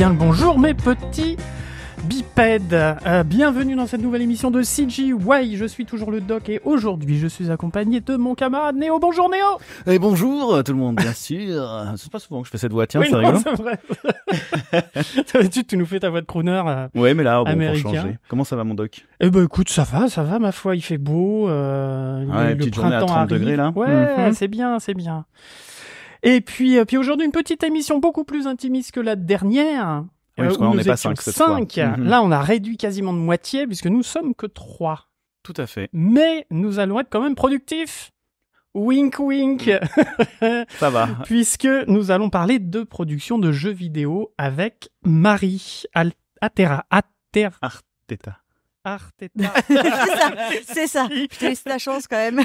bien le bonjour mes petits bipèdes. Euh, bienvenue dans cette nouvelle émission de CGY. Je suis toujours le doc et aujourd'hui je suis accompagné de mon camarade Néo. Bonjour Néo Et eh, bonjour euh, tout le monde, bien sûr. C'est pas souvent que je fais cette voix, tiens, oui, c'est rigolo. tu nous fais ta voix de crooner euh, Ouais mais là, on va changer. Comment ça va mon doc Eh ben écoute, ça va, ça va ma foi, il fait beau. Euh, le printemps à arrive. là. Ouais, mhm. c'est bien, c'est bien. Et puis, euh, puis aujourd'hui, une petite émission beaucoup plus intimiste que la dernière. Euh, on nous pas 5 mhm. Là, on a réduit quasiment de moitié puisque nous sommes que 3. Tout à fait. Mais nous allons être quand même productifs. Wink wink. Ça va. Puisque nous allons parler de production de jeux vidéo avec Marie Al Atera. Arteta. Arteta. c'est ça, c'est ça. Je te laisse la chance quand même.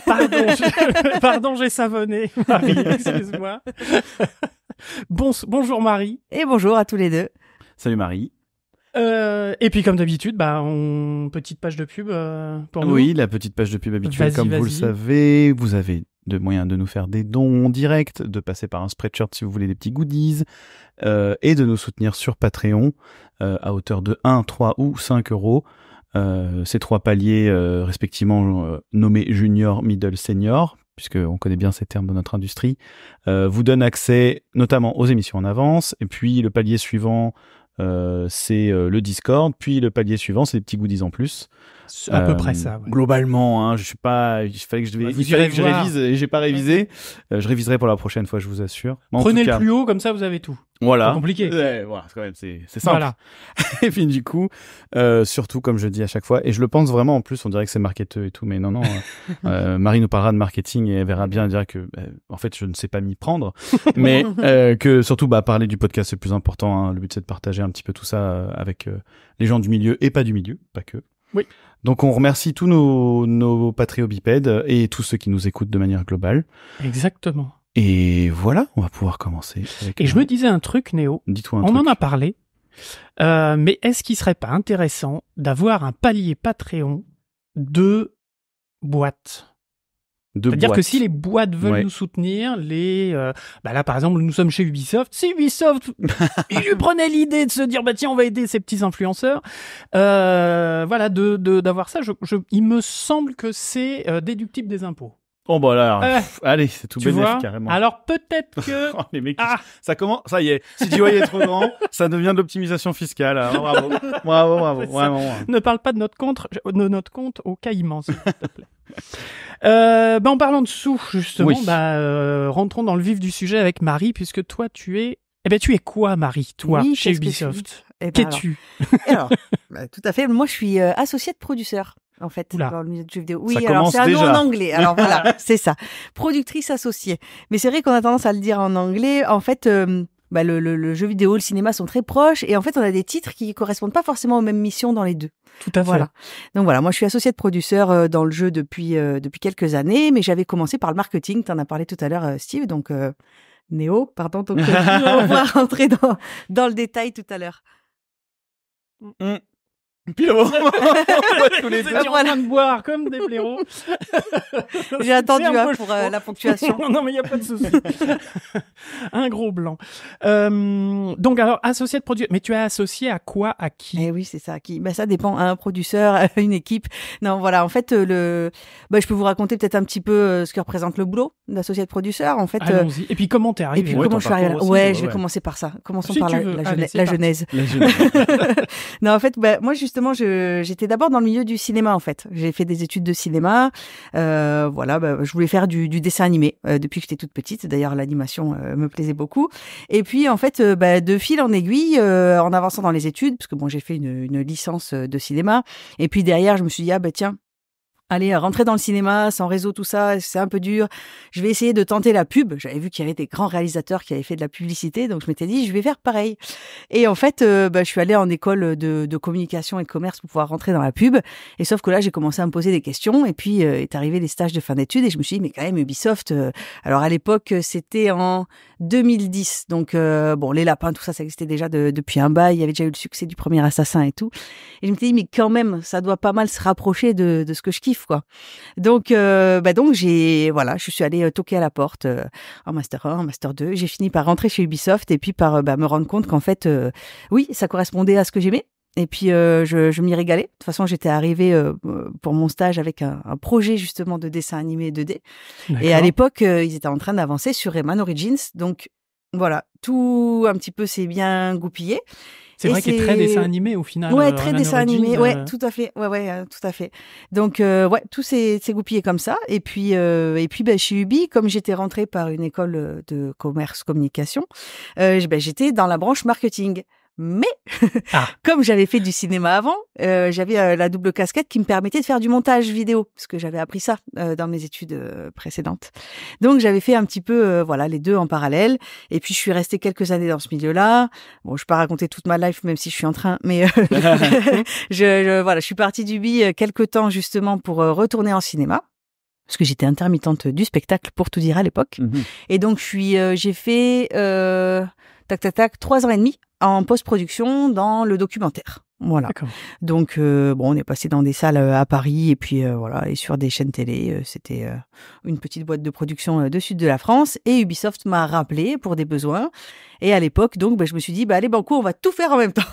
Pardon, j'ai savonné, Marie, excuse-moi. bonjour Marie. Et bonjour à tous les deux. Salut Marie. Euh, et puis comme d'habitude, bah, petite page de pub euh, pour nous. Oui, la petite page de pub habituelle, comme vous le savez, vous avez de moyens de nous faire des dons en direct, de passer par un spreadshirt si vous voulez des petits goodies, euh, et de nous soutenir sur Patreon à hauteur de 1, 3 ou 5 euros. Euh, ces trois paliers euh, respectivement euh, nommés junior, middle, senior, puisqu'on connaît bien ces termes dans notre industrie, vous donne accès notamment aux émissions en avance, et puis le palier suivant, c'est le Discord. Puis le palier suivant, c'est des petits goodies en plus. À peu près ça. Globalement, hein, je suis pas. Il fallait que je, devais. il fallait que je révise. J'ai pas révisé. je réviserai pour la prochaine fois, je vous assure. Prenez le plus haut, comme ça, vous avez tout. Voilà. C'est compliqué. Ouais, voilà, c'est simple. Voilà. et puis du coup, euh, surtout comme je dis à chaque fois, et je le pense vraiment en plus, on dirait que c'est marketeux et tout, mais non, non. Hein. euh, Marie nous parlera de marketing et elle verra bien dire que, bah, en fait, je ne sais pas m'y prendre, mais euh, que surtout, bah, parler du podcast c'est le plus important. Hein. Le but c'est de partager un petit peu tout ça euh, avec euh, les gens du milieu et pas du milieu, pas que. Oui. Donc on remercie tous nos, nos patriobipèdes et tous ceux qui nous écoutent de manière globale. Exactement. Et voilà, on va pouvoir commencer. et je me disais un truc, Néo. Dis-toi on en a parlé. Euh, mais est-ce qu'il serait pas intéressant d'avoir un palier Patreon de boîtes c'est-à-dire que si les boîtes veulent nous soutenir, les, euh, bah là par exemple, nous sommes chez Ubisoft. Si Ubisoft, il lui prenait l'idée de se dire, bah tiens, on va aider ces petits influenceurs. Euh, voilà, de d'avoir ça, il me semble que c'est déductible des impôts. Bon bah là, euh, allez, c'est tout bénéfique carrément. Alors peut-être que oh, les mecs, ah. ça commence, ça y est, si tu voyais trop grand, ça devient de l'optimisation fiscale. Hein. bravo, bravo, bravo, hein. Ne parle pas de notre compte, de notre compte au Caïman, s'il te plaît. Euh, bah, en parlant de sous justement, bah, euh, rentrons dans le vif du sujet avec Marie puisque toi tu es, eh ben tu es quoi Marie, toi chez Ubisoft eh ben, Qu'es-tu bah, Tout à fait. Moi je suis euh, associé de producteur en fait, dans le milieu du jeu vidéo. Oui, alors c'est un nom en anglais. Alors voilà, c'est ça. Productrice associée. Mais c'est vrai qu'on a tendance à le dire en anglais. En fait, euh, bah, le, jeu vidéo, le cinéma sont très proches. Et en fait, on a des titres qui correspondent pas forcément aux mêmes missions dans les deux. Tout à fait. Donc voilà, moi je suis associée de producteur euh, dans le jeu depuis, euh, depuis quelques années, mais j'avais commencé par le marketing. Tu en as parlé tout à l'heure, Steve. Donc, Néo, pardon, on va rentrer dans, dans le détail tout à l'heure. Mm. Mm. Puis le moment tous les en train de boire comme des blaireaux. J'ai attendu hein, pour euh, la ponctuation. non, mais il n'y a pas de souci. un gros blanc. Euh, donc, alors, associé de produit. Mais tu as associé à quoi, à qui Eh oui, c'est ça. qui bah, Ça dépend. À un producteur, à une équipe. Non, voilà. En fait, euh, le... Bah, je peux vous raconter peut-être un petit peu ce que représente le boulot d'associé de producteur. En fait, Allons-y. Et puis, comment t'es arrivé Et puis, ouais, comment je suis arrivé Ouais, je vais commencer par ça. Commençons par la, la, genèse. non, en fait, bah, moi, juste justement, j'étais d'abord dans le milieu du cinéma en fait. J'ai fait des études de cinéma. Euh, voilà, bah, je voulais faire du, dessin animé euh, depuis que j'étais toute petite. D'ailleurs, l'animation euh, me plaisait beaucoup. Et puis en fait, bah, de fil en aiguille, en avançant dans les études, parce que bon, j'ai fait une, une, licence de cinéma. Et puis derrière, je me suis dit ah bah tiens, Allez, euh, rentrer dans le cinéma, sans réseau, tout ça, c'est un peu dur. Je vais essayer de tenter la pub. J'avais vu qu'il y avait des grands réalisateurs qui avaient fait de la publicité, donc je m'étais dit, je vais faire pareil. Et en fait, euh, bah, je suis allée en école de, communication et de commerce pour pouvoir rentrer dans la pub. Et sauf que là, j'ai commencé à me poser des questions. Et puis euh, est arrivé les stages de fin d'études et je me suis dit, mais quand même, Ubisoft. alors à l'époque, c'était en 2010. Donc bon, les lapins, tout ça, ça existait déjà depuis un bail. Il y avait déjà eu le succès du premier assassin et tout. Et je me suis dit, mais quand même, ça doit pas mal se rapprocher de, de ce que je kiffe quoi. Donc, euh, bah donc j'ai, voilà, je suis allée euh, toquer à la porte euh, en master 1, en master 2. J'ai fini par rentrer chez Ubisoft et puis par bah, me rendre compte qu'en fait, oui, ça correspondait à ce que j'aimais. Et puis je, m'y régalais. De toute façon, j'étais arrivée pour mon stage avec un, projet justement de dessin animé 2D. Et à l'époque, ils étaient en train d'avancer sur Rayman Origins. Donc voilà, tout un petit peu s'est bien goupillé. C'est vrai qu'il est très dessin animé au final. Ouais, euh, très dessin animé. Euh. Ouais, tout à fait. Ouais, ouais, euh, tout à fait. Donc, ouais, tout s'est goupillé comme ça. Et puis, et puis, ben, chez Ubi, comme j'étais rentrée par une école de commerce communication, bah, j'étais dans la branche marketing. Mais ah. comme j'avais fait du cinéma avant, euh, j'avais euh, la double casquette qui me permettait de faire du montage vidéo, parce que j'avais appris ça euh, dans mes études précédentes. Donc j'avais fait un petit peu, voilà, les deux en parallèle. Et puis je suis restée quelques années dans ce milieu-là. Bon, je vais pas raconter toute ma life, même si je suis en train, mais je, voilà, je suis partie du bi quelques temps justement pour retourner en cinéma parce que j'étais intermittente du spectacle pour tout dire à l'époque. Mhm. Et donc je suis, j'ai fait tac tac tac trois ans et demi en post-production dans le documentaire. Voilà. Donc euh, bon, on est passé dans des salles euh, à Paris et puis euh, voilà et sur des chaînes télé. C'était une petite boîte de production de sud de la France et Ubisoft m'a rappelé pour des besoins. Et à l'époque, donc, bah, je me suis dit, bah allez banco, on va tout faire en même temps.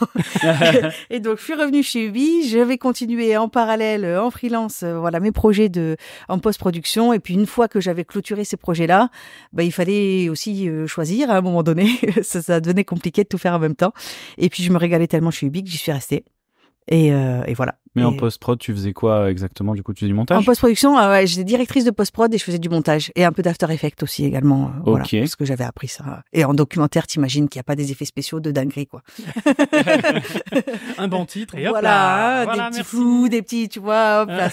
et donc, je suis revenue chez Ubi. j'avais continué en parallèle, en freelance, voilà mes projets de en post-production. Et puis une fois que j'avais clôturé ces projets-là, bah, il fallait aussi choisir à un moment donné. ça, ça devenait compliqué de tout faire en même temps. Et puis je me régalais tellement chez Ubique, j'y suis restée. et euh, voilà. Mais en post-prod, tu faisais quoi exactement Du coup, tu faisais du montage En post-production, ah j'étais directrice de post-prod et je faisais du montage. Et un peu d'After Effects aussi également. Euh, parce que j'avais appris ça. Et en documentaire, t'imagines qu'il n'y a pas des effets spéciaux de dinguerie, quoi. un bon titre et hop voilà, là, des petits flous, des petits, tu vois, hop là,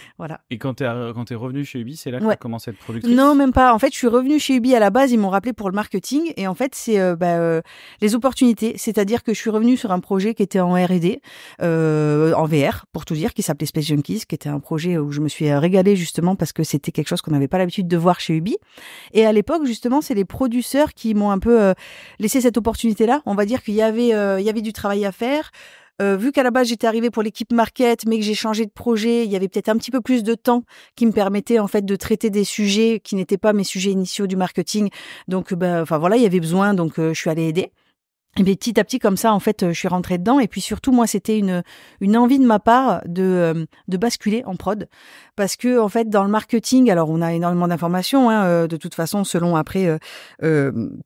voilà. Et quand t'es, es revenu chez Ubi, c'est là que tu as commencé à être productrice Non, même pas. En fait, je suis revenue chez Ubi à la base, ils m'ont rappelé pour le marketing. Et en fait, c'est euh, bah, euh, les opportunités. C'est-à-dire que je suis revenue sur un projet qui était en R&D, en VR pour tout dire, qui s'appelait Space Junkies, qui était un projet où je me suis euh, régalée justement parce que c'était quelque chose qu'on n'avait pas l'habitude de voir chez Ubi. Et à l'époque, justement, c'est les producteurs qui m'ont un peu euh, laissé cette opportunité-là. On va dire qu'il y avait, euh, du travail à faire. vu qu'à la base j'étais arrivée pour l'équipe market, mais que j'ai changé de projet, il y avait peut-être un petit peu plus de temps qui me permettait en fait de traiter des sujets qui n'étaient pas mes sujets initiaux du marketing. Donc, ben, enfin voilà, il y avait besoin, donc je suis allée aider. Et eh bien, petit à petit, comme ça, en fait, euh, je suis rentrée dedans. Et puis surtout, moi, c'était une, une envie de ma part de, euh, de basculer en prod. Parce que, en fait, dans le marketing, alors on a énormément d'informations, hein, euh, de toute façon, selon après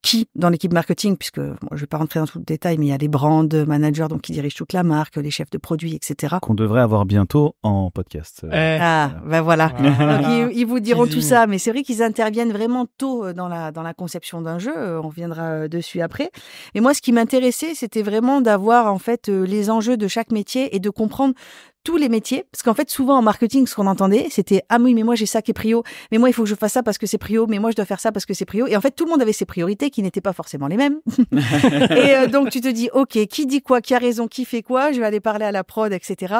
qui dans l'équipe marketing, puisque je ne vais pas rentrer dans tout le détail, mais il y a les brand managers, donc qui dirigent toute la marque, les chefs de produits, etc. Qu'on devrait avoir bientôt en podcast. Eh. Ah, ben voilà. ils, vous diront tout ça. Mais c'est vrai qu'ils interviennent vraiment tôt dans la, dans la conception d'un jeu. On reviendra dessus après. Et moi, ce qui m'intéressait, c'était vraiment d'avoir en fait euh, les enjeux de chaque métier et de comprendre tous les métiers. Parce qu'en fait, souvent en marketing, ce qu'on entendait, c'était Ah oui, mais moi j'ai ça qui est prio, mais moi il faut que je fasse ça parce que c'est prio, mais moi je dois faire ça parce que c'est prio. Et en fait, tout le monde avait ses priorités qui n'étaient pas forcément les mêmes. et euh, donc tu te dis Ok, qui dit quoi, qui a raison, qui fait quoi, je vais aller parler à la prod, etc.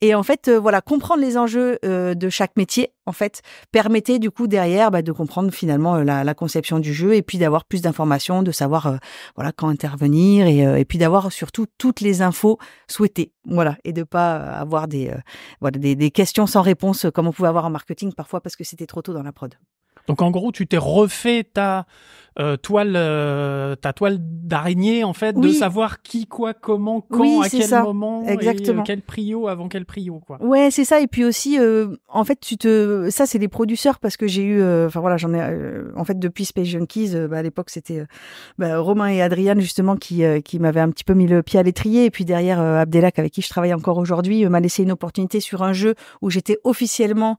Et en fait, euh, voilà, comprendre les enjeux euh, de chaque métier, en fait, permettait du coup derrière bah, de comprendre finalement la, conception du jeu et puis d'avoir plus d'informations, de savoir voilà quand intervenir et puis d'avoir surtout toutes les infos souhaitées voilà, et de pas euh, avoir des, euh, voilà, des, des questions sans réponse euh, comme on pouvait avoir en marketing parfois parce que c'était trop tôt dans la prod. Donc en gros, tu t'es refait ta euh, toile, euh, ta toile d'araignée en fait, de savoir qui, quoi, comment, quand, à quel moment, euh, Exactement. Et, quel prio avant quel prio quoi. Ouais, c'est ça. Et puis aussi, en fait, tu te, ça c'est les producteurs parce que j'ai eu, enfin voilà, j'en ai, en fait depuis Space Junkies, bah, à l'époque c'était bah, Romain et Adriane justement qui qui m'avaient un petit peu mis le pied à l'étrier et puis derrière Abdelak avec qui je travaille encore aujourd'hui m'a laissé une opportunité sur un jeu où j'étais officiellement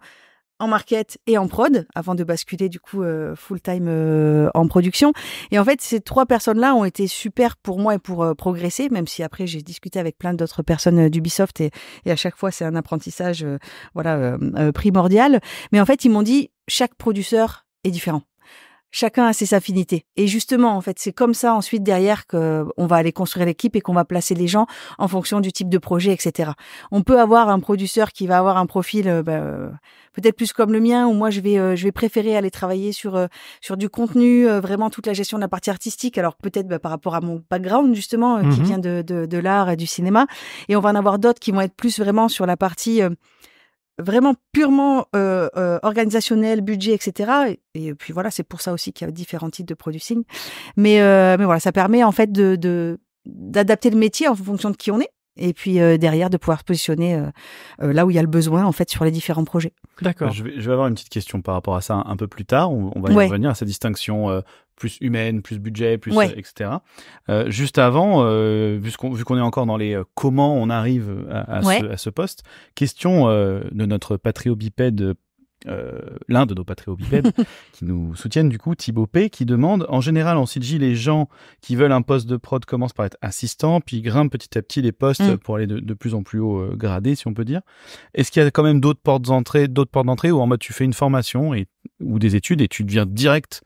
en market et en prod avant de basculer du coup euh, full time euh, en production et en fait ces trois personnes là ont été super pour moi et pour euh, progresser même si après j'ai discuté avec plein d'autres personnes d'Ubisoft et, et, à chaque fois c'est un apprentissage voilà primordial mais en fait ils m'ont dit chaque producteur est différent chacun a ses affinités. Et justement, en fait, c'est comme ça ensuite derrière que on va aller construire l'équipe et qu'on va placer les gens en fonction du type de projet, etc. On peut avoir un producteur qui va avoir un profil euh, bah, euh, peut-être plus comme le mien, où moi je vais euh, je vais préférer aller travailler sur sur du contenu, vraiment toute la gestion de la partie artistique. Alors peut-être bah, par rapport à mon background justement, qui mmh vient de de, de l'art et du cinéma. Et on va en avoir d'autres qui vont être plus vraiment sur la partie vraiment purement euh, euh, organisationnel, budget, etc. Et, puis voilà, c'est pour ça aussi qu'il y a différents types de producing. Mais, euh, mais voilà, ça permet en fait de d'adapter le métier en fonction de qui on est et puis euh, derrière de pouvoir se positionner euh, euh, là où il y a le besoin en fait sur les différents projets. D'accord. Je, vais, avoir une petite question par rapport à ça un, peu plus tard. On, va revenir à cette distinction plus humaine, plus budget, plus etc. juste avant, vu qu'on est encore dans les comment on arrive à, ce, à ce, poste, question de notre patriobipède euh, l'un de nos patriotes qui nous soutiennent du coup, Thibaut P, qui demande en général en CG, les gens qui veulent un poste de prod commencent par être assistant, puis grimpent petit à petit les postes mm. pour aller de, plus en plus haut euh, gradé, si on peut dire. Est-ce qu'il y a quand même d'autres portes d'entrée, d'autres portes d'entrée où en mode tu fais une formation et, ou des études et tu deviens direct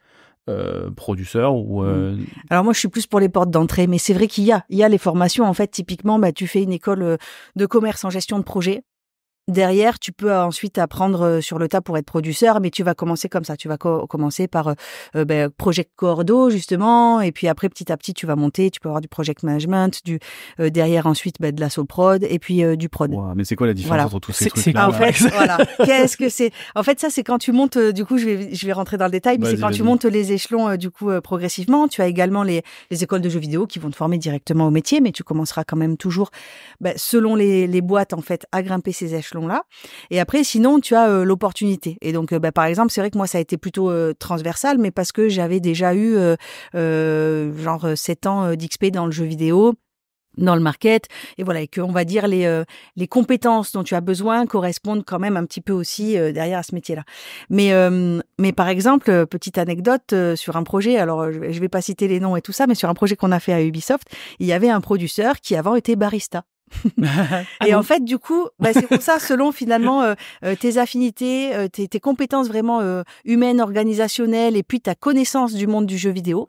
euh, producteur ou euh, mm. Alors moi je suis plus pour les portes d'entrée, mais c'est vrai qu'il y a, il y a les formations en fait typiquement, bah tu fais une école de commerce en gestion de projet, Derrière, tu peux ensuite apprendre euh, sur le tas pour être producteur, mais tu vas commencer comme ça. Tu vas commencer par projet euh, euh, ben, project cordo justement, et puis après petit à petit tu vas monter. Tu peux avoir du project management, du derrière ensuite ben, de la prod et puis du prod. mais c'est quoi la différence entre tous ces trucs là, En fait, Qu'est-ce que c'est En fait, ça c'est quand tu montes. du coup, je vais je vais rentrer dans le détail, mais c'est quand tu montes les échelons du coup progressivement. Tu as également les les écoles de jeux vidéo qui vont te former directement au métier, mais tu commenceras quand même toujours ben, selon les les boîtes en fait à grimper ces échelons long là Et après, sinon, tu as euh, l'opportunité. Et donc, euh, bah, par exemple, c'est vrai que moi, ça a été plutôt euh, transversal, mais parce que j'avais déjà eu genre 7 ans d'XP dans le jeu vidéo dans le market et voilà et que on va dire les les compétences dont tu as besoin correspondent quand même un petit peu aussi derrière à ce métier là mais mais par exemple petite anecdote sur un projet alors je vais pas citer les noms et tout ça mais sur un projet qu'on a fait à Ubisoft il y avait un producteur qui avant était barista Ah et en fait, du coup, bah, c'est pour ça, selon finalement euh, euh, tes affinités, euh, tes, tes, compétences vraiment humaines, organisationnelles, et puis ta connaissance du monde du jeu vidéo,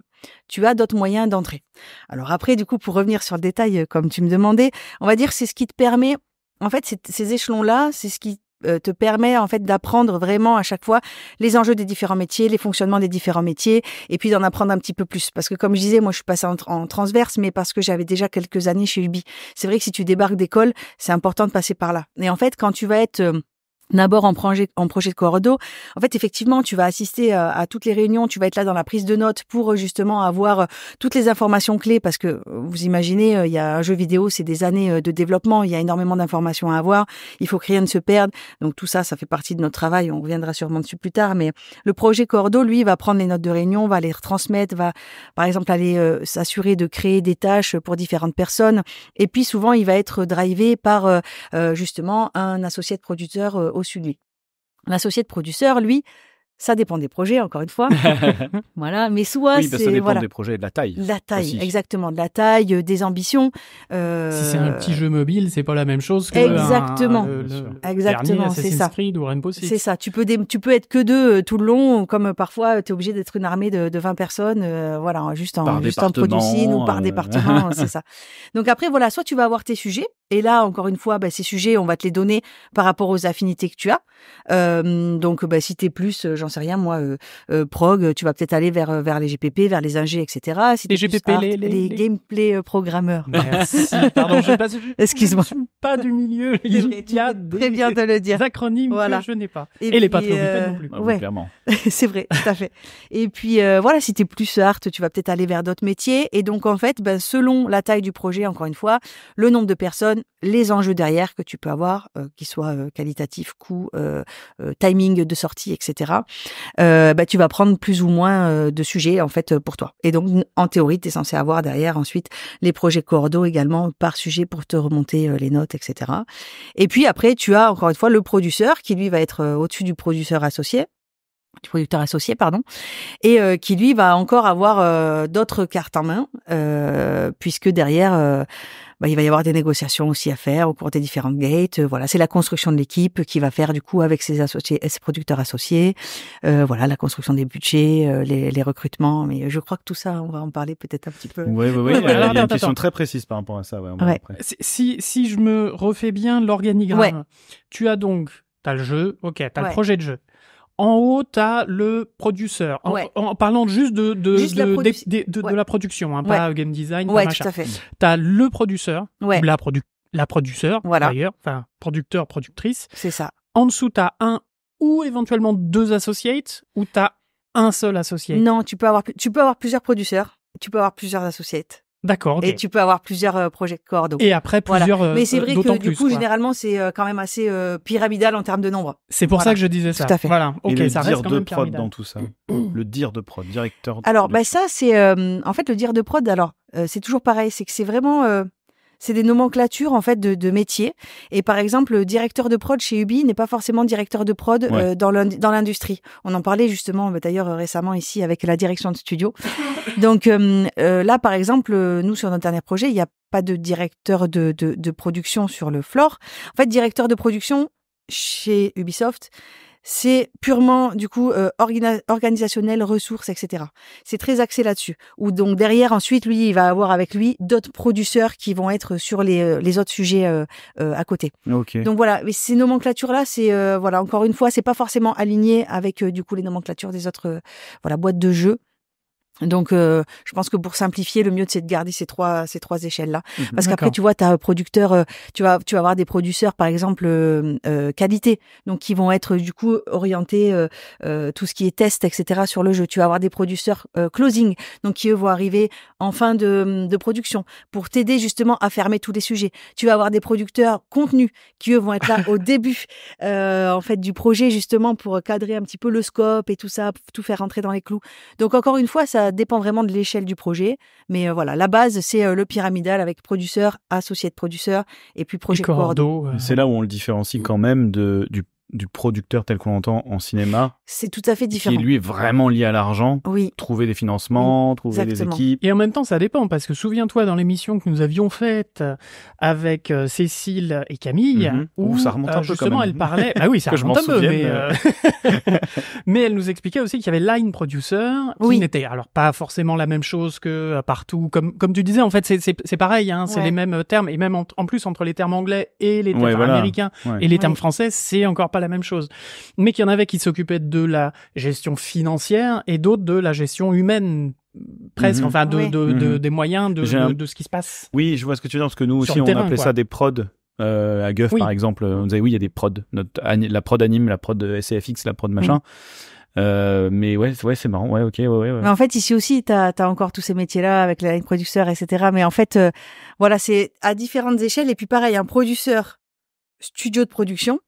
tu as d'autres moyens d'entrer. Alors après, du coup, pour revenir sur le détail, comme tu me demandais, on va dire c'est ce qui te permet, en fait, ces échelons-là, c'est ce qui euh, te permet en fait d'apprendre vraiment à chaque fois les enjeux des différents métiers, les fonctionnements des différents métiers, et puis d'en apprendre un petit peu plus. Parce que comme je disais, moi je suis passée en, en transverse, mais parce que j'avais déjà quelques années chez Ubi. C'est vrai que si tu débarques d'école, c'est important de passer par là. Et en fait, quand tu vas être euh, D'abord en projet, en projet de Cordo, En fait, effectivement, tu vas assister euh, à, toutes les réunions, tu vas être là dans la prise de notes pour euh, justement avoir euh, toutes les informations clés parce que vous imaginez, il y a un jeu vidéo, c'est des années de développement, il y a énormément d'informations à avoir, il faut que rien ne se perde. Donc tout ça, ça fait partie de notre travail, on reviendra sûrement dessus plus tard. Mais le projet Cordo lui, va prendre les notes de réunion, va les retransmettre, va par exemple aller s'assurer de créer des tâches pour différentes personnes. Et puis souvent, il va être drivé par justement un associé de producteur au L'associé de producteur, lui, ça dépend des projets, encore une fois. voilà, mais soit c'est ça dépend des projets, de la taille. La taille, exactement, de la taille, euh, des ambitions. Euh, si c'est un petit jeu mobile, c'est pas la même chose que exactement, euh, exactement, c'est ça. ou C'est ça. Tu peux tu peux être que deux tout le long, comme parfois tu es obligé d'être une armée de, 20 personnes, voilà, juste en juste en producine, ou par département, c'est ça. Donc après voilà, soit tu vas avoir tes sujets et là, encore une fois, bah, ces sujets, on va te les donner par rapport aux affinités que tu as. Euh, donc, bah, si t'es plus, euh, j'en sais rien, moi, euh, prog, tu vas peut-être aller vers vers les GPP, vers les ingés, etc. Si les GPP, les, gameplay programmeurs. Pardon, je passe. Excuse-moi. Je pas du milieu. Il y a des, très bien de le dire. acronymes que je n'ai pas. Et, les patrons non plus. Ah clairement. C'est vrai, tout à fait. Et puis voilà, si t'es plus art, tu vas peut-être aller vers d'autres métiers. Et donc en fait, ben, selon la taille du projet, encore une fois, le nombre de personnes les enjeux derrière que tu peux avoir, euh, qu'ils soient euh, qualitatifs, coûts, euh, euh, timing de sortie, etc. bah, tu vas prendre plus ou moins de sujets en fait pour toi. Et donc en théorie, tu es censé avoir derrière ensuite les projets cordaux également par sujet pour te remonter les notes, etc. Et puis après, tu as encore une fois le producteur qui lui va être au-dessus du producteur associé du producteur associé, pardon, et euh, qui lui va encore avoir euh, d'autres cartes en main, euh, puisque derrière, bah, il va y avoir des négociations aussi à faire au cours des différentes gates. voilà, c'est la construction de l'équipe qui va faire du coup avec ses associés, ses producteurs associés. voilà, la construction des budgets, les, recrutements. Mais je crois que tout ça, on va en parler peut-être un petit peu. Oui, oui, oui. Il y a une question très précise par rapport à ça. Ouais, Si, si je me refais bien l'organigramme, tu as donc, tu as le jeu, ok, tu as le projet de jeu en haut, tu as le producteur. En, parlant juste de, de, de, la, production, hein, pas game design, pas machin. Tu as le producteur, la, produ la produceur d'ailleurs, enfin producteur, productrice. C'est ça. En dessous, tu as un ou éventuellement deux associates, ou tu as un seul associate. Non, tu peux avoir, tu peux avoir plusieurs producteurs, tu peux avoir plusieurs associates. D'accord. Et tu peux avoir plusieurs euh, projets de cordes. Et après plusieurs. Euh, Mais c'est vrai que du coup, généralement, c'est euh, quand même assez pyramidal en termes de nombre. C'est pour ça que je disais ça. Tout à fait. Voilà. Ok. le dire de prod dans tout ça. le dire de prod, directeur. Alors, bah ça, c'est en fait le dire de prod. Alors, c'est toujours pareil, c'est que c'est vraiment c'est des nomenclatures en fait de, métiers. Et par exemple, le directeur de prod chez Ubi n'est pas forcément directeur de prod euh, dans l'industrie. On en parlait justement euh, d'ailleurs euh, récemment ici avec la direction de studio. Donc là, par exemple, nous sur notre dernier projet, il n'y a pas de directeur de, de production sur le floor. En fait, directeur de production chez Ubisoft, c'est purement du coup euh, organisationnel, ressources, etc. C'est très axé là-dessus. Ou donc derrière ensuite lui, il va avoir avec lui d'autres producteurs qui vont être sur les, euh, autres sujets euh, à côté. Donc voilà, mais ces nomenclatures là, c'est voilà encore une fois, c'est pas forcément aligné avec du coup les nomenclatures des autres voilà boîtes de jeu. Donc, euh, je pense que pour simplifier, le mieux c'est de garder ces trois ces trois échelles là, mhm. parce qu'après tu vois, as producteur, euh, tu vas tu vas avoir des producteurs par exemple euh, qualité, donc qui vont être du coup orientés tout ce qui est test etc sur le jeu. Tu vas avoir des producteurs closing, donc qui eux vont arriver en fin de, de production pour t'aider justement à fermer tous les sujets. Tu vas avoir des producteurs contenu qui eux vont être là au début en fait du projet justement pour cadrer un petit peu le scope et tout ça, tout faire rentrer dans les clous. Donc encore une fois ça dépend vraiment de l'échelle du projet. Mais euh, voilà, la base, c'est euh, le pyramidal avec producteur, associé de producteur et puis projet Cordo. Euh, c'est là où on le différencie quand même de, du du producteur tel qu'on l'entend en cinéma. C'est tout à fait différent. Qui lui est vraiment lié à l'argent. Oui. Trouver des financements, trouver des équipes. Et en même temps, ça dépend parce que souviens-toi dans l'émission que nous avions faite euh, avec euh, Cécile et Camille mhm. où, ça remonte un euh, peu justement elle parlait. Ah oui, ça remonte un peu. Mais, elle nous expliquait aussi qu'il y avait line producer qui n'était alors pas forcément la même chose que partout. Comme comme tu disais, en fait, c'est pareil. Hein, c'est les mêmes termes et même en, plus entre les termes anglais et les termes américains et les termes français, c'est encore pas la même chose. Mais qu'il y en avait qui s'occupaient de la gestion financière et d'autres de la gestion humaine mhm. presque, enfin mhm. de, des moyens de, de, ce qui se passe. Oui, je vois ce que tu veux dire, parce que nous aussi on appelait ça des prods. Euh, à Guff, par exemple, on disait oui, il y a des prods. Notre, la prod anime, la prod SFX, la prod machin. Euh, mais ouais, ouais, c'est marrant. Ouais, ok, ouais, ouais. Mais en fait, ici aussi, t'as as encore tous ces métiers-là avec la producteur, etc. Mais en fait, euh, voilà, c'est à différentes échelles. Et puis pareil, un producteur studio de production,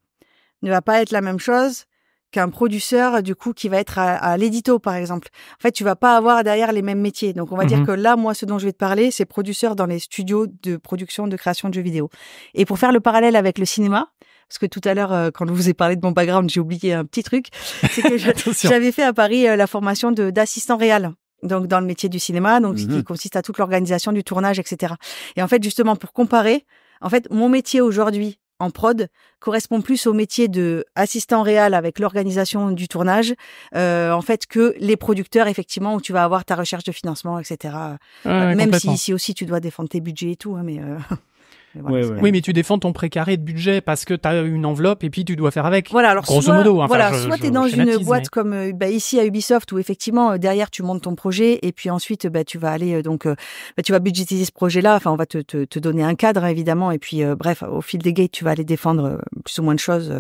ne va pas être la même chose qu'un producteur du coup qui va être à, l'édito par exemple. En fait, tu vas pas avoir derrière les mêmes métiers. Donc on va dire mhm. que là moi ce dont je vais te parler, c'est producteur dans les studios de production de création de jeux vidéo. Et pour faire le parallèle avec le cinéma, parce que tout à l'heure, euh, quand je vous ai parlé de mon background, j'ai oublié un petit truc. C'est que j'avais fait à Paris euh, la formation d'assistant réel. Donc, dans le métier du cinéma, donc, qui mhm. consiste à toute l'organisation du tournage, etc. Et en fait, justement, pour comparer, en fait, mon métier aujourd'hui en prod correspond plus au métier de assistant réel avec l'organisation du tournage, euh, en fait, que les producteurs, effectivement, où tu vas avoir ta recherche de financement, etc. même si ici aussi tu dois défendre tes budgets et tout, hein, mais. Euh, oui, mais tu défends ton précaré de budget parce que tu as une enveloppe et puis tu dois faire avec. Voilà, alors soit, voilà, soit tu es dans une boîte comme euh, bah, ici à Ubisoft où effectivement euh, derrière tu montes ton projet et puis ensuite bah, tu vas aller euh, donc bah, tu vas budgétiser ce projet-là. Enfin, on va te, te, donner un cadre hein, évidemment et puis bref, au fil des gates tu vas aller défendre plus ou moins de choses.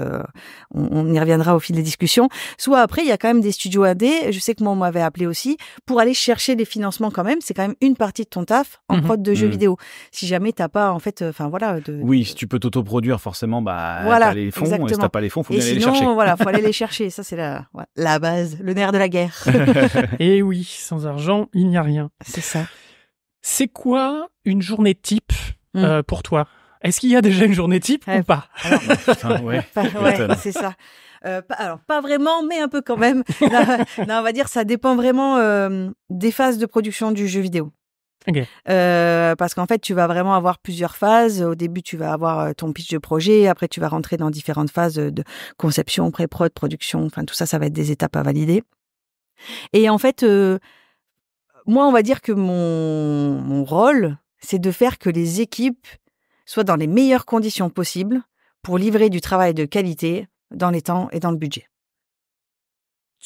On, y reviendra au fil des discussions. Soit après il y a quand même des studios AD. Je sais que moi on m'avait appelé aussi pour aller chercher des financements quand même. C'est quand même une partie de ton taf en mhm. prod de jeux mhm. vidéo. Si jamais n'as pas en fait, voilà. oui, si tu peux t'autoproduire, forcément, bah, voilà, les pas les fonds, faut et aller les chercher. Voilà, faut aller les chercher. Ça c'est la, la base, le nerf de la guerre. et eh oui, sans argent, il n'y a rien. C'est ça. C'est quoi une journée type hmm. euh, pour toi Est-ce qu'il y a déjà une journée type euh, ou pas ah, c'est ça. Euh, alors pas vraiment, mais un peu quand même. non, on va dire ça dépend vraiment des phases de production du jeu vidéo. Euh, parce qu'en fait, tu vas vraiment avoir plusieurs phases. Au début, tu vas avoir euh, ton pitch de projet. Après, tu vas rentrer dans différentes phases de conception, pré-prod, production. Enfin, tout ça, ça va être des étapes à valider. Et en fait, euh, moi, on va dire que mon rôle, c'est de faire que les équipes soient dans les meilleures conditions possibles pour livrer du travail de qualité dans les temps et dans le budget.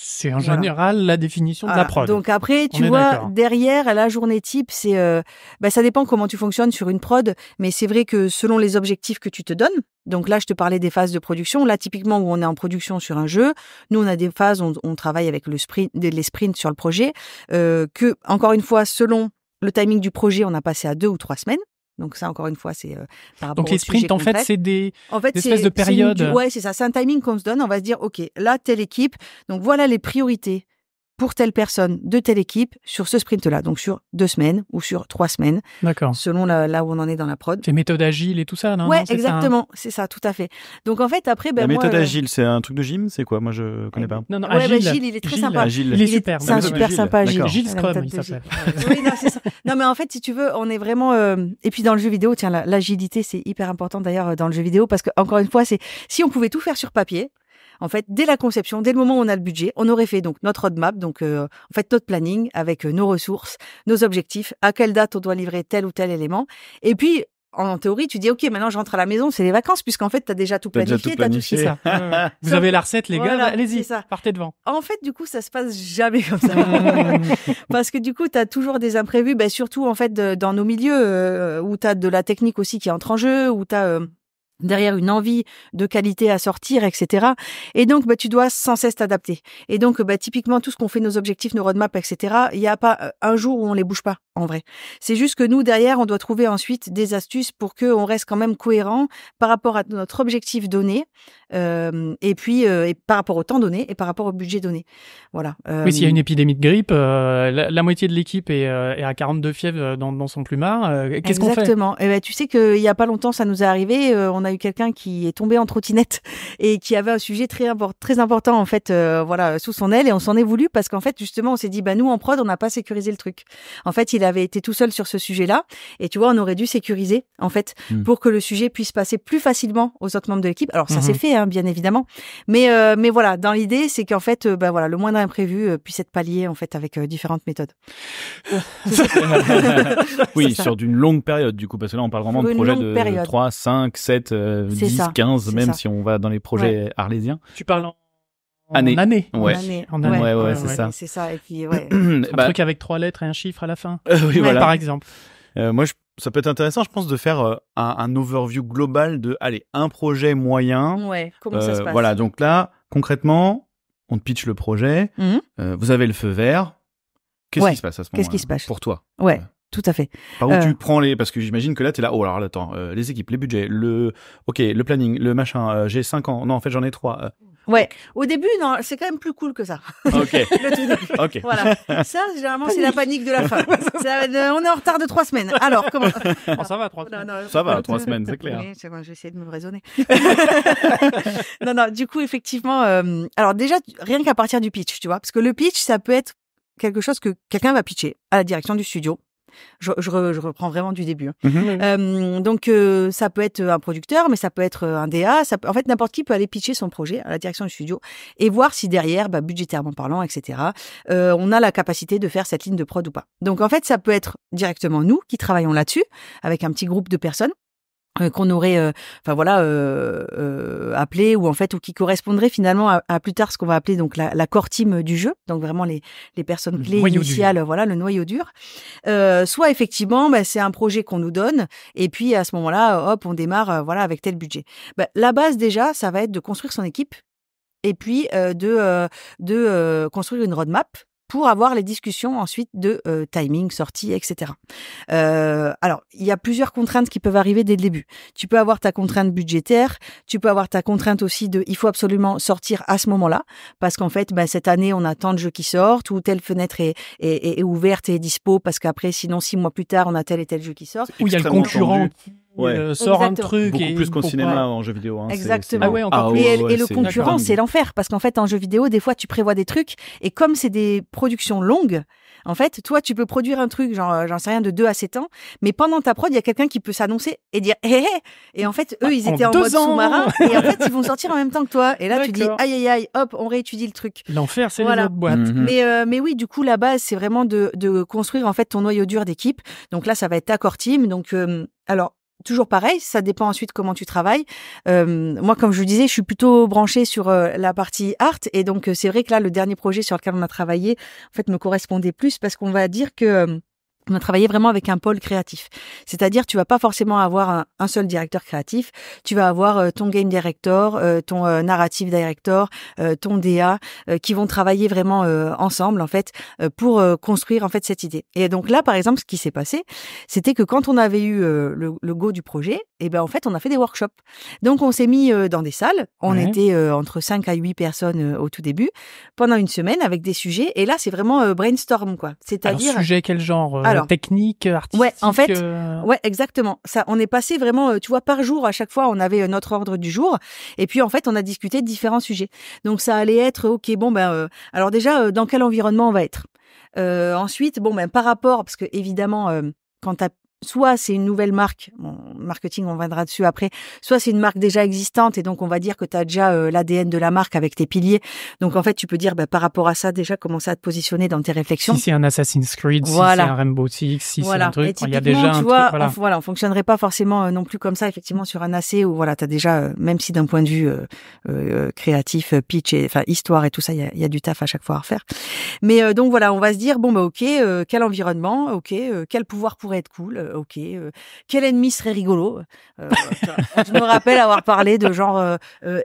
C'est en général la définition de la prod. Donc après, tu vois, derrière, la journée type, c'est, euh, bah, ça dépend comment tu fonctionnes sur une prod, mais c'est vrai que selon les objectifs que tu te donnes, donc là, je te parlais des phases de production. Là, typiquement, où on est en production sur un jeu, nous, on a des phases, on, on travaille avec le sprint, les sprints sur le projet, euh, que, encore une fois, selon le timing du projet, on a passé à deux ou trois semaines. Donc ça, encore une fois, c'est euh, par rapport Donc les sprints, en fait, c'est des, espèces de périodes. Oui, ouais, c'est ça. C'est un timing qu'on se donne. On va se dire, OK, là, telle équipe. Donc voilà les priorités pour telle personne de telle équipe sur ce sprint-là, donc sur deux semaines ou sur trois semaines, selon là où on en est dans la prod. C'est méthode agile et tout ça, non Ouais, hein exactement, c'est ça, tout à fait. Donc en fait, après, ben, la méthode euh, agile, c'est un truc de gym, c'est quoi Moi, je connais pas. Non, non, ben, agile, il est très sympa. Il est super. C'est un super sympa, agile. Scrum, il s'appelle. oui, non, ça. non, mais en fait, si tu veux, on est vraiment. Euh, et puis dans le jeu vidéo, tiens, l'agilité, c'est hyper important d'ailleurs euh, dans le jeu vidéo parce que encore une fois, c'est si on pouvait tout faire sur papier, en fait, dès la conception, dès le moment où on a le budget, on aurait fait donc notre roadmap, donc euh, en fait notre planning avec euh, nos ressources, nos objectifs, à quelle date on doit livrer tel ou tel élément. Et puis, en théorie, tu dis, OK, maintenant je à la maison, c'est les vacances, puisqu'en fait, tu as déjà tout planifié. Déjà tout planifié. Ça. Vous avez la recette, les gars, allez-y, partez devant. En fait, du coup, ça se passe jamais comme ça. Parce que du coup, tu as toujours des imprévus, ben, surtout en fait dans nos milieux euh, où tu as de la technique aussi qui entre en jeu, où tu as derrière une envie de qualité à sortir, etc. Et donc, bah, tu dois sans cesse t'adapter. Et donc, bah, typiquement, tout ce qu'on fait, nos objectifs, nos roadmaps, etc., il n'y a pas euh, un jour où on les bouge pas en vrai. C'est juste que nous, derrière, on doit trouver ensuite des astuces pour qu'on reste quand même cohérent par rapport à notre objectif donné, euh, et puis euh, par rapport au temps donné et par rapport au budget donné. Voilà. Mais euh, oui, s'il y a une épidémie de grippe, la, moitié de l'équipe est, à 42 fièvres dans, son plumard. Qu'est-ce qu'on fait Exactement. Eh ben, tu sais qu'il n'y a pas longtemps, ça nous est arrivé. on a eu quelqu'un qui est tombé en trottinette et qui avait un sujet très, important, en fait, voilà, sous son aile, et on s'en est voulu parce qu'en fait, justement, on s'est dit, bah, nous, en prod, on n'a pas sécurisé le truc. En fait, il a avait été tout seul sur ce sujet-là. Et tu vois, on aurait dû sécuriser, en fait, hmm. pour que le sujet puisse passer plus facilement aux autres membres de l'équipe. Alors, ça s'est hmm. fait, hein, bien évidemment. Mais, euh, mais voilà, dans l'idée, c'est qu'en fait, euh, bah, voilà, le moindre imprévu euh, puisse être pallié, en fait, avec différentes méthodes. oui, sur d'une longue période, du coup, parce que là, on parle vraiment de projets de 3, 5, 7, 10, 15, même si on va dans les projets arlésiens. Tu parles année. En année. En année. Ouais, ouais, c'est ça. C'est ça. Et puis, bah, un truc avec trois lettres et un chiffre à la fin. Euh, voilà. Par exemple. Euh, moi, ça peut être intéressant, je pense, de faire euh, un, overview global de, allez, un projet moyen. Ouais. Comment ça se passe Voilà. Donc là, concrètement, on te pitch le projet. Mmh. vous avez le feu vert. Qu'est-ce qui se passe à ce moment-là Qu'est-ce qui se passe Pour toi. Ouais. Tout à fait. Par où tu prends les parce que j'imagine que là tu es là oh alors attends les équipes les budgets le OK le planning le machin j'ai 5 ans non en fait j'en ai 3 Ouais. Au début, non, c'est quand même plus cool que ça. Ok. okay. Voilà. Ça, généralement, c'est la panique de la fin. Ça, euh, on est en retard de trois semaines. Alors, comment Ça va, trois semaines. ça va, trois semaines, c'est clair. je vais essayer de me raisonner. non, non, du coup, effectivement, euh, alors déjà, rien qu'à partir du pitch, tu vois, parce que le pitch, ça peut être quelque chose que quelqu'un va pitcher à la direction du studio je, reprends vraiment du début. Hein. Mhm. Euh, donc, euh, ça peut être un producteur, mais ça peut être euh, un DA. Ça en fait, n'importe qui peut aller pitcher son projet à la direction du studio et voir si derrière, bah, budgétairement parlant, etc., on a la capacité de faire cette ligne de prod ou pas. Donc, en fait, ça peut être directement nous qui travaillons là-dessus avec un petit groupe de personnes euh, qu'on aurait, euh, enfin voilà, euh, appelé ou en fait ou qui correspondrait finalement à, plus tard ce qu'on va appeler donc la, core team du jeu, donc vraiment les, personnes clés initiales, voilà le noyau dur. soit effectivement, bah, c'est un projet qu'on nous donne et puis à ce moment-là, hop, on démarre, voilà, avec tel budget. Bah, la base déjà, ça va être de construire son équipe et puis de de construire une roadmap pour avoir les discussions ensuite de euh, timing, sortie, etc. Euh, alors, il y a plusieurs contraintes qui peuvent arriver dès le début. Tu peux avoir ta contrainte budgétaire, tu peux avoir ta contrainte aussi de il faut absolument sortir à ce moment-là, parce qu'en fait, bah, cette année, on a tant de jeux qui sortent, ou telle fenêtre est, est, ouverte et est dispo, parce qu'après, sinon, six mois plus tard, on a tel et tel jeu qui sort. Ou il y a le concurrent ouais. sort un truc. Beaucoup plus qu'au cinéma en jeu vidéo. Hein, Exactement. Ah ouais, et, ah et, le concurrent, c'est l'enfer. Parce qu'en fait, en jeu vidéo, des fois, tu prévois des trucs. Et comme c'est des productions longues, en fait, toi, tu peux produire un truc, genre, j'en sais rien, de 2 à 7 ans, mais pendant ta prod, il y a quelqu'un qui peut s'annoncer et dire hé Et en fait, eux, bah, ils étaient en, mode sous-marin, et en fait, ils vont sortir en même temps que toi. Et là, tu dis aïe, aïe, aïe, hop, on réétudie le truc. L'enfer, c'est voilà. les mhm. mais, euh, mais oui, du coup, la base, c'est vraiment de, de, construire, en fait, ton noyau dur d'équipe. Donc là, ça va être ta team. Donc, euh, alors, toujours pareil, ça dépend ensuite comment tu travailles. Euh, moi, comme je vous disais, je suis plutôt branchée sur euh, la partie art, et donc euh, c'est vrai que là, le dernier projet sur lequel on a travaillé, en fait, me correspondait plus parce qu'on va dire que on a travaillé vraiment avec un pôle créatif. C'est-à-dire, tu vas pas forcément avoir un, seul directeur créatif. Tu vas avoir euh, ton game director, euh, ton euh, narrative director, ton DA, qui vont travailler vraiment ensemble en fait pour construire en fait cette idée. Et donc là, par exemple, ce qui s'est passé, c'était que quand on avait eu le, go du projet, et ben en fait, on a fait des workshops. Donc, on s'est mis euh, dans des salles. On était euh, entre 5 à 8 personnes euh, au tout début, pendant une semaine avec des sujets. Et là, c'est vraiment brainstorm, quoi. C'est-à-dire. Sujet, quel genre Alors, Technique, artistique Ouais, en fait. Ouais, exactement. Ça, on est passé vraiment, tu vois, par jour, à chaque fois, on avait notre ordre du jour. Et puis, en fait, on a discuté de différents sujets. Donc, ça allait être, OK, bon, ben. alors, déjà, dans quel environnement on va être Ensuite, bon, ben, par rapport, parce que évidemment quand tu soit c'est une nouvelle marque, mon marketing on viendra dessus après, soit c'est une marque déjà existante et donc on va dire que tu as déjà euh, l'ADN de la marque avec tes piliers. Donc en fait tu peux dire bah, par rapport à ça déjà commencer à te positionner dans tes réflexions. Si c'est un Assassin's Creed, si c'est un Rainbow si c'est un truc, il y a déjà tu un vois, truc, voilà. On, fonctionnerait pas forcément euh, non plus comme ça effectivement sur un AC où voilà, tu as déjà euh, même si d'un point de vue créatif, pitch et enfin histoire et tout ça, il y a, y a, du taf à chaque fois à refaire. Mais donc voilà, on va se dire bon bah OK, quel environnement, OK, quel pouvoir pourrait être cool ok. quel ennemi serait rigolo Je me rappelle avoir parlé de genre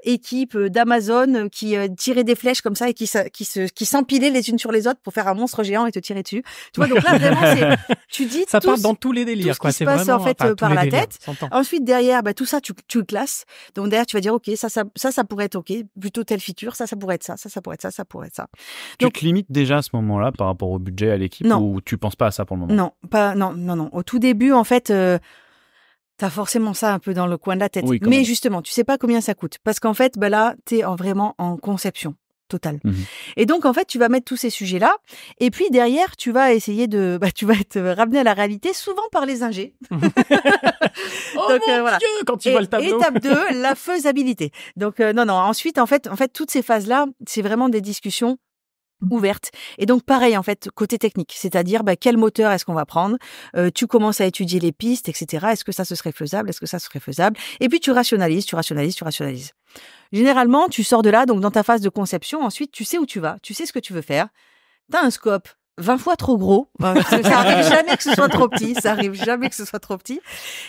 équipe d'Amazon qui tirait des flèches comme ça et qui, qui se, qui s'empilaient les unes sur les autres pour faire un monstre géant et te tirer dessus. Tu vois, donc là vraiment, tu dis ça part dans tous les délires. qui se passe en fait par la tête. Ensuite derrière, bah, tout ça, tu, tu le classes. Donc derrière, tu vas dire ok, ça, ça, ça, pourrait être ok. Plutôt telle feature, ça, ça pourrait être ça, ça, ça pourrait être ça, ça pourrait être ça. Donc, tu te limites déjà à ce moment-là par rapport au budget à l'équipe ou tu penses pas à ça pour le moment Non, pas non, non, non. Au tout début début, en fait, euh, tu as forcément ça un peu dans le coin de la tête. Mais justement, tu sais pas combien ça coûte. Parce qu'en fait, bah là, t'es en, vraiment en conception totale. Mmh Et donc, en fait, tu vas mettre tous ces sujets-là. Et puis, derrière, tu vas essayer de. Bah, tu vas te ramener à la réalité, souvent par les ingés. oh donc, euh, voilà. Dieu, Étape 2, la faisabilité. Donc, euh, non, non. Ensuite, en fait, en fait toutes ces phases-là, c'est vraiment des discussions ouverte. Et donc pareil en fait côté technique, c'est-à-dire bah, quel moteur est-ce qu'on va prendre euh, Tu commences à étudier les pistes, etc. Est-ce que ça ce serait faisable Est-ce que ça serait faisable Et puis tu rationalises, tu rationalises, tu rationalises. Généralement, tu sors de là, donc dans ta phase de conception, ensuite tu sais où tu vas, tu sais ce que tu veux faire. Tu un scope 20 fois trop gros. Ça arrive jamais que ce soit trop petit. Ça arrive jamais que ce soit trop petit.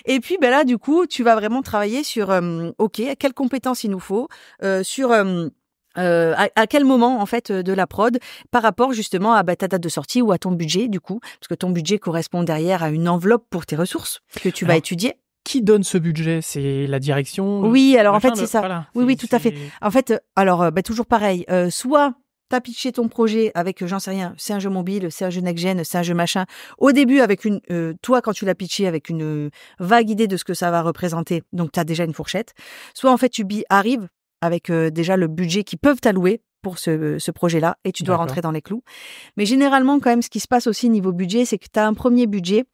Et puis, ben là, du coup, tu vas vraiment travailler sur, euh, OK, quelles compétences il nous faut, euh, sur... Euh, euh, à, quel moment en fait euh, de la prod par rapport justement à bah, ta date de sortie ou à ton budget du coup parce que ton budget correspond derrière à une enveloppe pour tes ressources que tu vas étudier qui donne ce budget C'est la direction Oui, alors en fait, c'est ça. oui, oui, tout à fait. En fait, euh, alors, bah, toujours pareil. soit t'as pitché ton projet avec, j'en sais rien, c'est un jeu mobile, c'est un jeu next-gen, c'est un jeu machin. Au début, avec une, toi, quand tu l'as pitché, avec une vague idée de ce que ça va représenter, donc t'as déjà une fourchette. Soit, en fait, tu arrives, avec euh, déjà le budget qu'ils peuvent allouer pour ce, euh, projet-là et tu dois rentrer dans les clous. Mais généralement, quand même, ce qui se passe aussi niveau budget, c'est que tu as un premier budget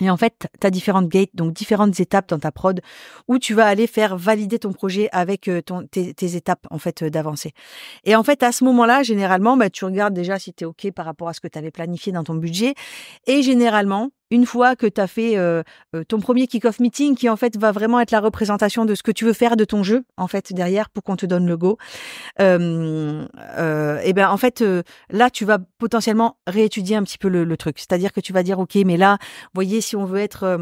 et en fait, tu as différentes gates, donc différentes étapes dans ta prod où tu vas aller faire valider ton projet avec euh, ton, tes, étapes en fait d'avancée. Et en fait, à ce moment-là, généralement, bah, tu regardes déjà si tu es OK par rapport à ce que tu avais planifié dans ton budget. Et généralement, une fois que tu as fait euh, euh, ton premier kick-off meeting, qui en fait va vraiment être la représentation de ce que tu veux faire de ton jeu, en fait, derrière, pour qu'on te donne le go, euh, euh, et ben en fait, euh, là, tu vas potentiellement réétudier un petit peu le, truc. C'est-à-dire que tu vas dire, OK, mais là, voyez, si on veut être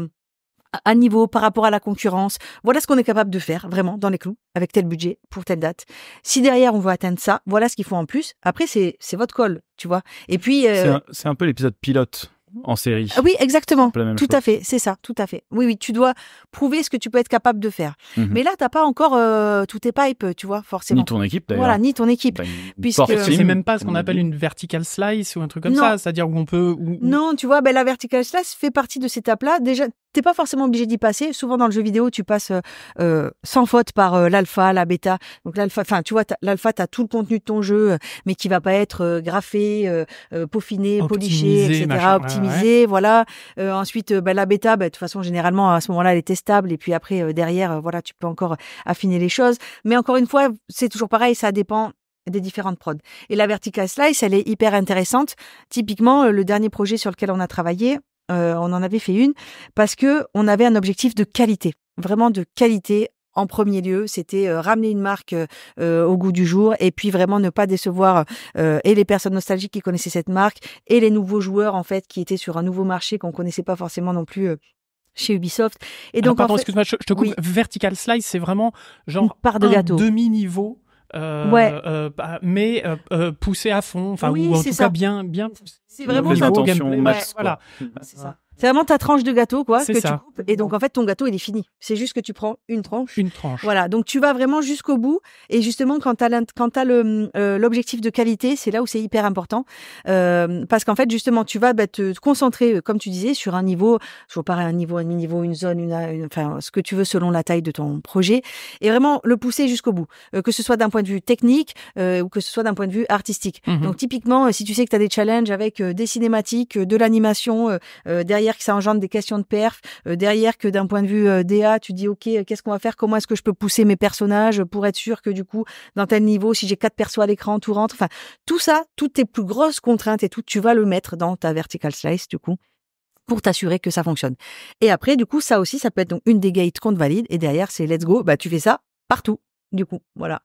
à niveau par rapport à la concurrence. Voilà ce qu'on est capable de faire vraiment dans les clous avec tel budget pour telle date. Si derrière on veut atteindre ça, voilà ce qu'il faut en plus. Après c'est votre call, tu vois. Et puis c'est un, peu l'épisode pilote en série. Ah oui, exactement. Tout à fait, c'est ça, tout à fait. Oui, oui, tu dois prouver ce que tu peux être capable de faire. Mhm. Mais là, t'as pas encore euh, tout tes pipes, tu vois, forcément. Ni ton équipe, d'ailleurs. Voilà, ni ton équipe. Bah, puisque c'est même pas ce qu'on appelle une vertical slice ou un truc comme ça, c'est-à-dire où on peut. Non, tu vois, ben, la vertical slice fait partie de cette étape là Déjà, t'es pas forcément obligé d'y passer. Souvent dans le jeu vidéo, tu passes euh, euh, sans faute par l'alpha, la bêta. Donc l'alpha, enfin tu vois, l'alpha, t'as tout le contenu de ton jeu, mais qui va pas être graphé graffé, peaufiné, etc., voilà. Euh, ensuite, euh, bah, la bêta, bah, de toute façon, généralement, à ce moment-là, elle est testable. Et puis après, euh, derrière, voilà, tu peux encore affiner les choses. Mais encore une fois, c'est toujours pareil, ça dépend des différentes prods. Et la vertical slice, elle est hyper intéressante. Typiquement, le dernier projet sur lequel on a travaillé, on en avait fait une parce que on avait un objectif de qualité, vraiment de qualité en premier lieu, c'était ramener une marque au goût du jour et puis vraiment ne pas décevoir et les personnes nostalgiques qui connaissaient cette marque et les nouveaux joueurs en fait qui étaient sur un nouveau marché qu'on connaissait pas forcément non plus chez Ubisoft. Et donc, pardon, excuse-moi, je, te coupe. Vertical Slice, c'est vraiment genre par de un demi-niveau. Euh, euh, bah, mais poussé à fond, enfin oui, ou en tout ça. cas bien, bien. C'est vraiment voilà. C'est ça. C'est vraiment ta tranche de gâteau, quoi, que ça. tu coupes. Et donc, en fait, ton gâteau, il est fini. C'est juste que tu prends une tranche. Une tranche. Voilà. Donc, tu vas vraiment jusqu'au bout. Et justement, quand tu as euh, l'objectif de qualité, c'est là où c'est hyper important. Euh, parce qu'en fait, justement, tu vas bah, te concentrer, euh, comme tu disais, sur un niveau, je vous un niveau, un niveau, une zone, une, enfin, ce que tu veux selon la taille de ton projet. Et vraiment le pousser jusqu'au bout. que ce soit d'un point de vue technique ou que ce soit d'un point de vue artistique. Mmh donc, typiquement, si tu sais que tu as des challenges avec des cinématiques, de l'animation derrière, que ça engendre des questions de perf, euh, derrière que d'un point de vue euh, DA, tu dis ok, euh, qu'est-ce qu'on va faire, comment est-ce que je peux pousser mes personnages pour être sûr que du coup, dans tel niveau, si j'ai quatre persos à l'écran, tout rentre. Enfin, tout ça, toutes tes plus grosses contraintes et tout, tu vas le mettre dans ta vertical slice du coup pour t'assurer que ça fonctionne. Et après, du coup, ça aussi, ça peut être une des gates compte valide et derrière, c'est let's go, bah tu fais ça partout du coup. Voilà.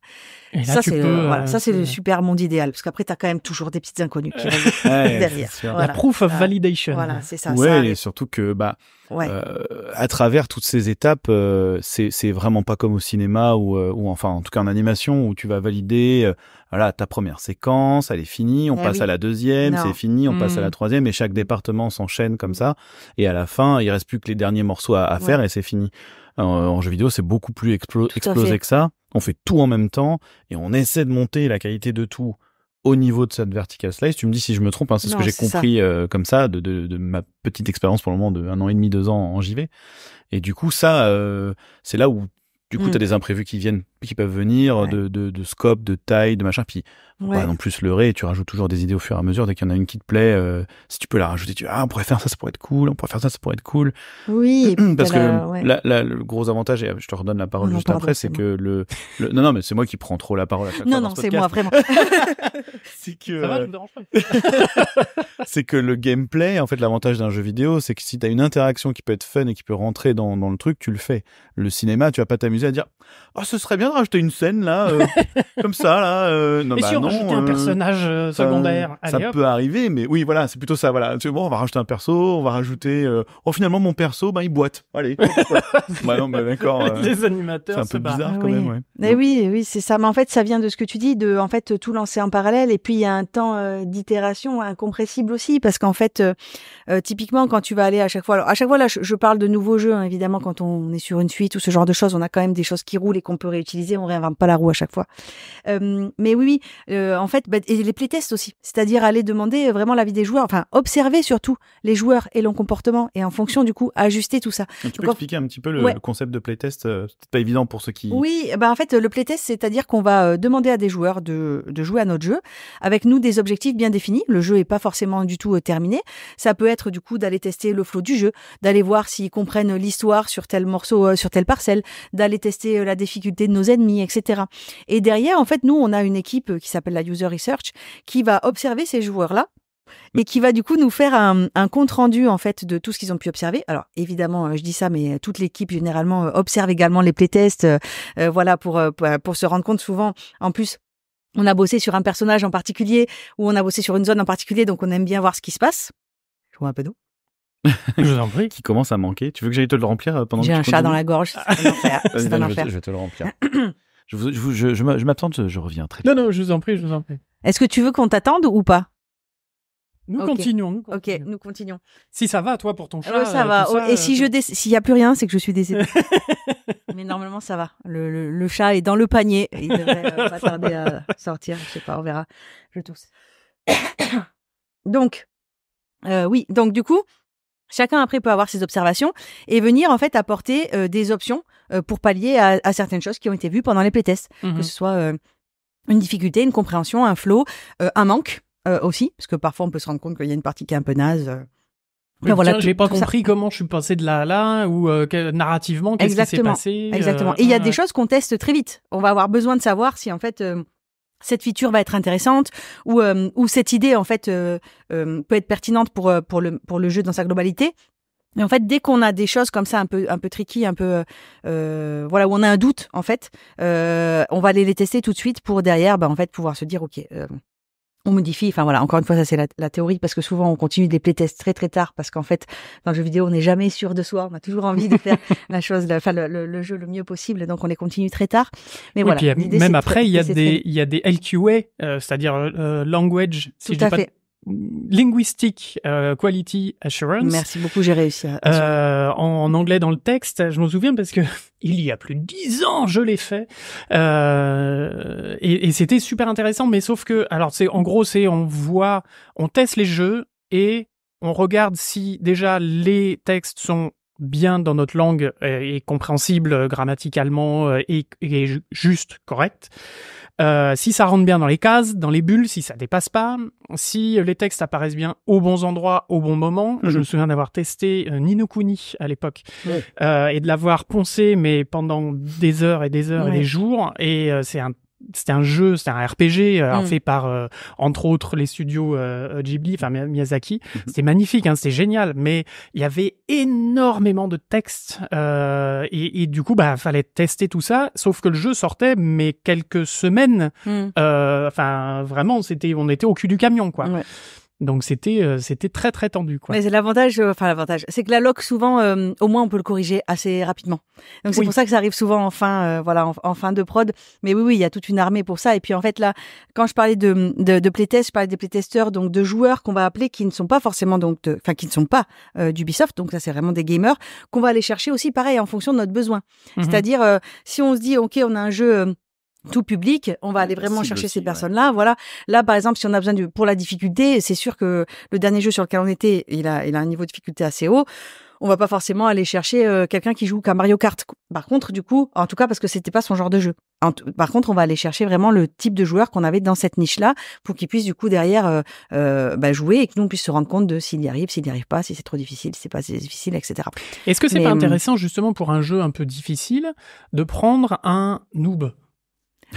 Euh, euh, ça, c'est le super monde idéal, parce qu'après, tu as quand même toujours des petites inconnues qui euh, derrière. La proof of validation. Voilà, c'est ça. et surtout que, bah, à travers toutes ces étapes, euh, c'est vraiment pas comme au cinéma ou, enfin, en tout cas en animation, où tu vas valider voilà, ta première séquence, elle est finie, on eh passe à la deuxième, c'est fini, on passe à la mm. troisième, et chaque département s'enchaîne comme ça. Et à la fin, il reste plus que les derniers morceaux à faire et c'est fini. Euh, en jeu vidéo, c'est beaucoup plus explosé que ça. On fait tout en même temps et on essaie de monter la qualité de tout au niveau de cette vertical slice. Tu me dis si je me trompe, hein, c'est ce que j'ai compris euh, comme ça de, ma petite expérience pour le moment de an et demi, deux ans en JV. Et du coup, ça, euh, c'est là où du coup, mm. tu as des imprévus qui viennent, qui peuvent venir de, de, scope, de taille, de machin. Puis, en plus le ré, Tu rajoutes toujours des idées au fur et à mesure. Dès qu'il y en a une qui te plaît, euh, si tu peux la rajouter, tu ah, on pourrait faire ça, ça pourrait être cool. On pourrait faire ça, ça pourrait être cool. Oui. Parce que le gros avantage, et je te redonne la parole juste après, c'est que le, non, non, mais c'est moi qui prends trop la parole. À chaque non, fois non, c'est moi vraiment. c'est que. c'est que le gameplay, en fait, l'avantage d'un jeu vidéo, c'est que si tu as une interaction qui peut être fun et qui peut rentrer dans, dans le truc, tu le fais. Le cinéma, tu vas pas t'amuser à dire ah, ce serait bien de rajouter une scène là euh, comme ça là Mais euh, bah si on rajoutait un euh, personnage secondaire ça, peut arriver mais oui voilà c'est plutôt ça voilà bon on va rajouter un perso on va rajouter oh finalement mon perso bah il boite allez bah, non bah, d'accord les animateurs c'est un peu bizarre quand même mais oui oui c'est ça mais en fait ça vient de ce que tu dis de en fait tout lancer en parallèle et puis il y a un temps d'itération incompressible aussi parce qu'en fait typiquement quand tu vas aller à chaque fois alors à chaque fois là je, parle de nouveaux jeux hein, évidemment quand on est sur une suite ou ce genre de choses on a quand même des choses qui roulent et qu'on peut réutiliser. On réinvente pas la roue à chaque fois. Euh, mais oui, euh, en fait, bah, et les playtests aussi, c'est-à-dire aller demander vraiment l'avis des joueurs, enfin observer surtout les joueurs et leur comportement et en fonction du coup ajuster tout ça. tu peux expliquer un petit peu le, concept de playtest euh, C'est pas évident pour ceux qui. Oui, bah en fait le playtest, c'est-à-dire qu'on va demander à des joueurs de, jouer à notre jeu avec nous des objectifs bien définis. Le jeu n'est pas forcément du tout terminé. Ça peut être du coup d'aller tester le flow du jeu, d'aller voir s'ils comprennent l'histoire sur tel morceau, sur telle parcelle, d'aller tester euh, la difficulté de nos ennemis, etc. Et derrière, en fait, nous, on a une équipe euh, qui s'appelle la User Research qui va observer ces joueurs-là et qui va du coup nous faire un, compte rendu en fait de tout ce qu'ils ont pu observer. Alors évidemment, euh, je dis ça, mais toute l'équipe généralement observe également les playtests, voilà pour, pour se rendre compte souvent. En plus, on a bossé sur un personnage en particulier ou on a bossé sur une zone en particulier, donc on aime bien voir ce qui se passe. Je vois un peu d'eau. je vous en prie. qui commence à manquer. Tu veux que j'aille te le remplir euh, pendant J'ai un chat dans la gorge, c'est un enfer. Je, vais te le remplir. je, vous, je, reviens très vite. Non, non, je vous en prie, je vous en prie. Est-ce que tu veux qu'on t'attende ou pas nous, continuons, Ok, nous continuons. Si ça va, toi, pour ton oh, chat. ça euh, va. Oh, et euh, si je s'il n'y a plus rien, c'est que je suis désolée. Mais normalement, ça va. Le, chat est dans le panier. Il devrait pas tarder à sortir. Je sais pas, on verra. Je tousse. donc, oui. Donc, du coup, Chacun après peut avoir ses observations et venir en fait apporter euh, des options euh, pour pallier à, certaines choses qui ont été vues pendant les playtests, mm-hmm. que ce soit euh, une difficulté, une compréhension, un flot, un manque aussi, parce que parfois on peut se rendre compte qu'il y a une partie qui est un peu naze. j'ai pas compris comment je suis passé de là à là ou narrativement qu'est-ce qui s'est passé. Exactement. et il y a ah des choses qu'on teste très vite. On va avoir besoin de savoir si en fait cette feature va être intéressante ou, euh, cette idée en fait euh, euh, peut être pertinente pour, pour, le, pour le jeu dans sa globalité. mais en fait, dès qu'on a des choses comme ça un peu un peu tricky, un peu voilà où on a un doute en fait, on va aller les tester tout de suite pour derrière, bah, en fait, pouvoir se dire ok, on modifie. Enfin voilà, encore une fois, ça c'est la, théorie parce que souvent on continue des playtests très très tard parce qu'en fait, dans le jeu vidéo, on n'est jamais sûr de soi. On a toujours envie de faire la chose, la, enfin le, jeu le mieux possible, donc on les continue très tard. Mais voilà. voilà. Puis, même après, il y a des il y a des euh, LQA, c'est-à-dire euh, euh, language. à fait. Pas, linguistic euh, quality assurance. Merci beaucoup, j'ai réussi à. Euh, en, anglais dans le texte, je m'en souviens parce que il y a plus de dix ans, je l'ai fait, euh, et, c'était super intéressant. Mais sauf que, alors c'est en gros, c'est on voit, on teste les jeux et on regarde si déjà les textes sont bien dans notre langue et compréhensibles grammaticalement et, et juste correct. Euh, si ça rentre bien dans les cases, dans les bulles, si ça dépasse pas, si les textes apparaissent bien aux bons endroits, au bon moment. Je mhm. me souviens d'avoir testé euh, Ninokuni à l'époque euh, et de l'avoir poncé, mais pendant des heures et des heures et des jours. Et c'est un c'était un jeu, c'était un RPG euh, mm. fait par euh, entre autres les studios euh, euh Ghibli, enfin Miyazaki. Mm-hmm. C'était magnifique, hein, c'était génial, mais il y avait énormément de textes et, du coup bah fallait tester tout ça. Sauf que le jeu sortait mais quelques semaines, mm. enfin vraiment c'était on était au cul du camion quoi. Ouais. Donc c'était euh, c'était très très tendu quoi. Mais c'est l'avantage euh, enfin l'avantage, c'est que la loc souvent euh, au moins on peut le corriger assez rapidement. Donc c'est pour ça que ça arrive souvent en fin voilà en, fin de prod, mais oui oui, il y a toute une armée pour ça et puis en fait là quand je parlais de de, de playtest, je parlais des playtesteurs, donc de joueurs qu'on va appeler qui ne sont pas forcément donc enfin qui ne sont pas d'Ubisoft, donc ça c'est vraiment des gamers qu'on va aller chercher aussi pareil en fonction de notre besoin. Mhm. C'est-à-dire si on se dit OK, on a un jeu tout public, on va aller vraiment chercher ces personnes-là. Voilà. Là, par exemple, si on a besoin du pour la difficulté, c'est sûr que le dernier jeu sur lequel on était, il a, il a un niveau de difficulté assez haut on va pas forcément aller chercher euh, quelqu'un qui joue qu'à Mario Kart. Par contre, du coup, en tout cas parce que c'était pas son genre de jeu. par contre, on va aller chercher vraiment le type de joueur qu'on avait dans cette niche-là pour qu'il puisse du coup derrière euh, euh, bah, jouer et que nous on puisse se rendre compte de s'il y arrive, s'il n'y arrive pas, si c'est trop difficile, si c'est pas si difficile, etc. Est-ce que c'est pas hum. intéressant justement pour un jeu un peu difficile de prendre un noob?